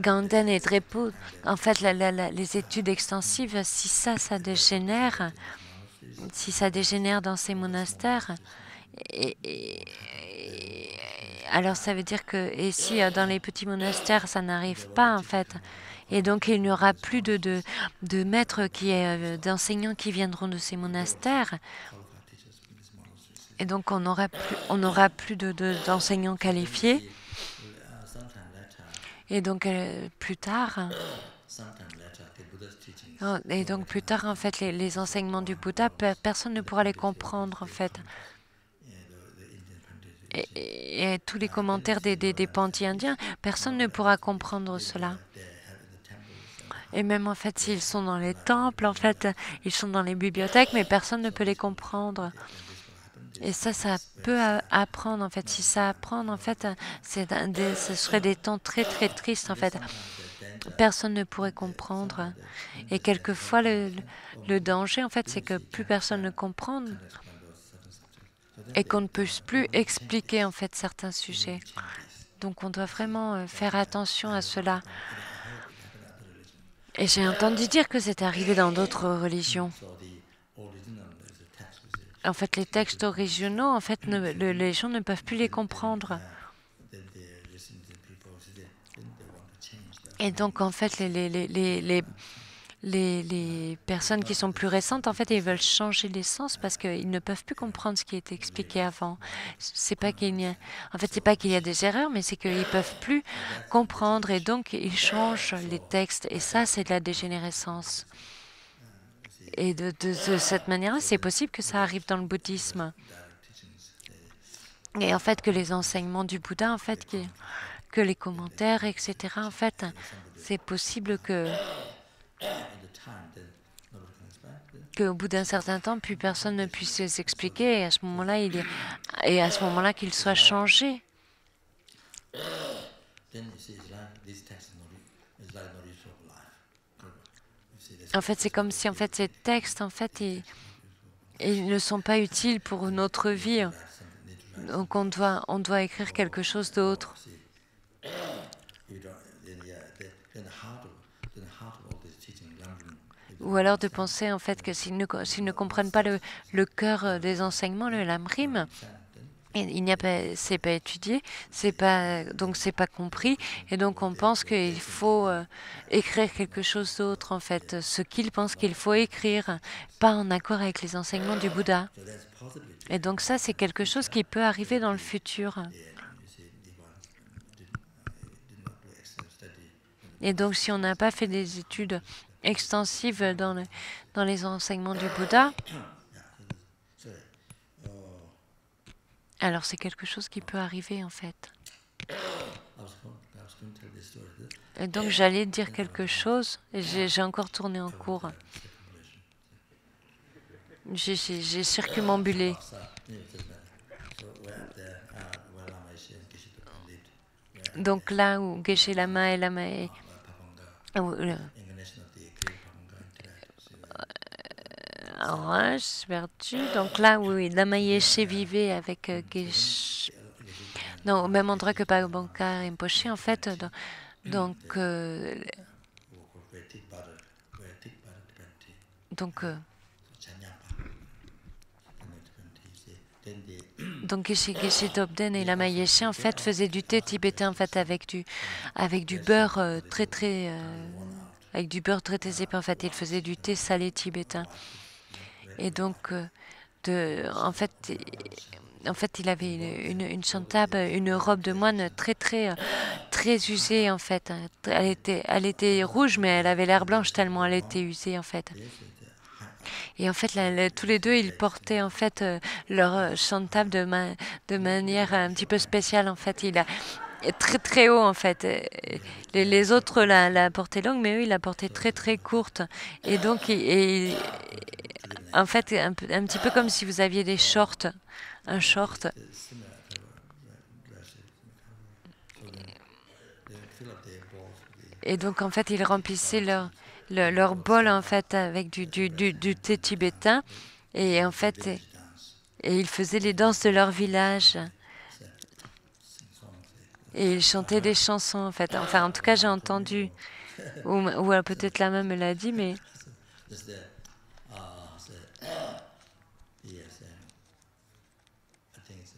Ganden et Drepou, en fait, les études extensives, si ça, ça dégénère, si ça dégénère dans ces monastères, et, alors ça veut dire que et si euh, dans les petits monastères ça n'arrive pas en fait, et donc il n'y aura plus de, de, maîtres qui euh, d'enseignants qui viendront de ces monastères. Et donc on n'aura plus on aura plus d'enseignants de, d'enseignants qualifiés. Et donc euh, plus tard. Oh, et donc plus tard, en fait, les, les enseignements du Bouddha, personne ne pourra les comprendre, en fait et, tous les commentaires des, des, indiens, personne ne pourra comprendre cela. Et même en fait, s'ils sont dans les temples, en fait, ils sont dans les bibliothèques, mais personne ne peut les comprendre. Et ça, ça peut apprendre en fait. Si ça apprend, en fait, ce serait des temps très très tristes en fait. Personne ne pourrait comprendre. Et quelquefois, le, le danger en fait, c'est que plus personne ne comprend et qu'on ne puisse plus expliquer en fait certains sujets. Donc on doit vraiment euh, faire attention à cela. Et j'ai entendu dire que c'est arrivé dans d'autres religions. En fait, les textes originaux, en fait, les gens ne peuvent plus les comprendre. Et donc, en fait, les, les, les, les les, personnes qui sont plus récentes, en fait, ils veulent changer les sens parce qu'ils ne peuvent plus comprendre ce qui été expliqué avant. C'est pas qu'il y a, en fait, c'est pas qu'il y a des erreurs, mais c'est qu'ils peuvent plus comprendre et donc ils changent les textes. Et ça, c'est de la dégénérescence. Et de, cette manière-là, c'est possible que ça arrive dans le bouddhisme. Et en fait, que les enseignements du Bouddha, en fait, que, que les commentaires, etc., en fait, c'est possible que qu'au bout d'un certain temps, plus personne ne puisse s'expliquer et à ce moment-là, il est... et à ce moment-là qu'il soit changé. En fait, c'est comme si en fait ces textes, en fait, ils, ne sont pas utiles pour notre vie. Donc on doit, on doit écrire quelque chose d'autre. ou alors de penser en fait que s'ils ne, comprennent pas le, cœur euh, des enseignements, le lamrim, il n'y a pas, c'est pas étudié, c'est pas donc c'est pas compris, et donc on pense qu'il faut euh, écrire quelque chose d'autre en fait, ce qu'ils pensent qu'il faut écrire, pas en accord avec les enseignements du Bouddha. Et donc ça c'est quelque chose qui peut arriver dans le futur. Et donc si on n'a pas fait des études extensive dans, dans les enseignements du Bouddha. Alors c'est quelque chose qui peut arriver en fait. Et donc j'allais dire quelque chose, et j'ai encore tourné en cours. J'ai circumambulé. Donc là où Geshe Lama et Lama et, euh, Roche, vertu. Donc là, oui, Yeshe vivait avec euh, Non, au même endroit que et Mpoché, en fait. Euh, donc, euh, donc, donc, Geshe, Dobden et Lama Yeshe, en fait, faisaient du thé tibétain en fait, avec, du, avec du beurre très, très avec du beurre très, très épais. En fait, ils faisaient du thé salé tibétain. Et donc, euh, de, en, fait, en fait, il avait une, une, une chantable, une robe de moine très, très, très usée, en fait. Hein. Elle était, elle était rouge, mais elle avait l'air blanche tellement elle était usée, en fait. Et en fait, tous les deux, ils portaient en fait euh, leur chantable de, de manière un petit peu spéciale. En fait, il a très très haut en fait. Les, autres la, la portaient longue, mais eux, ils la portaient très très courte. Et donc, en fait, un, un, petit peu comme si vous aviez des shorts, un short. Et donc, en fait, ils remplissaient leur, leur, bol en fait avec du, du, du, thé tibétain. Et en fait, et, ils faisaient les danses de leur village. Et ils chantaient des chansons, en fait. Enfin, en tout cas, j'ai entendu, ou, ou euh, peut-être la même l'a dit, mais yes, I think it's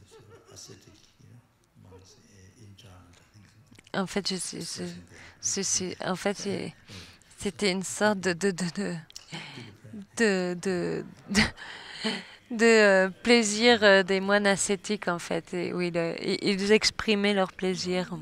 ascetic, you know, monks in En fait, je, je, je suis, en fait, oh. c'était une sorte de de de de, de, de, de euh, plaisir euh, des moines ascétiques en fait, et où ils, euh, ils exprimaient leur plaisir.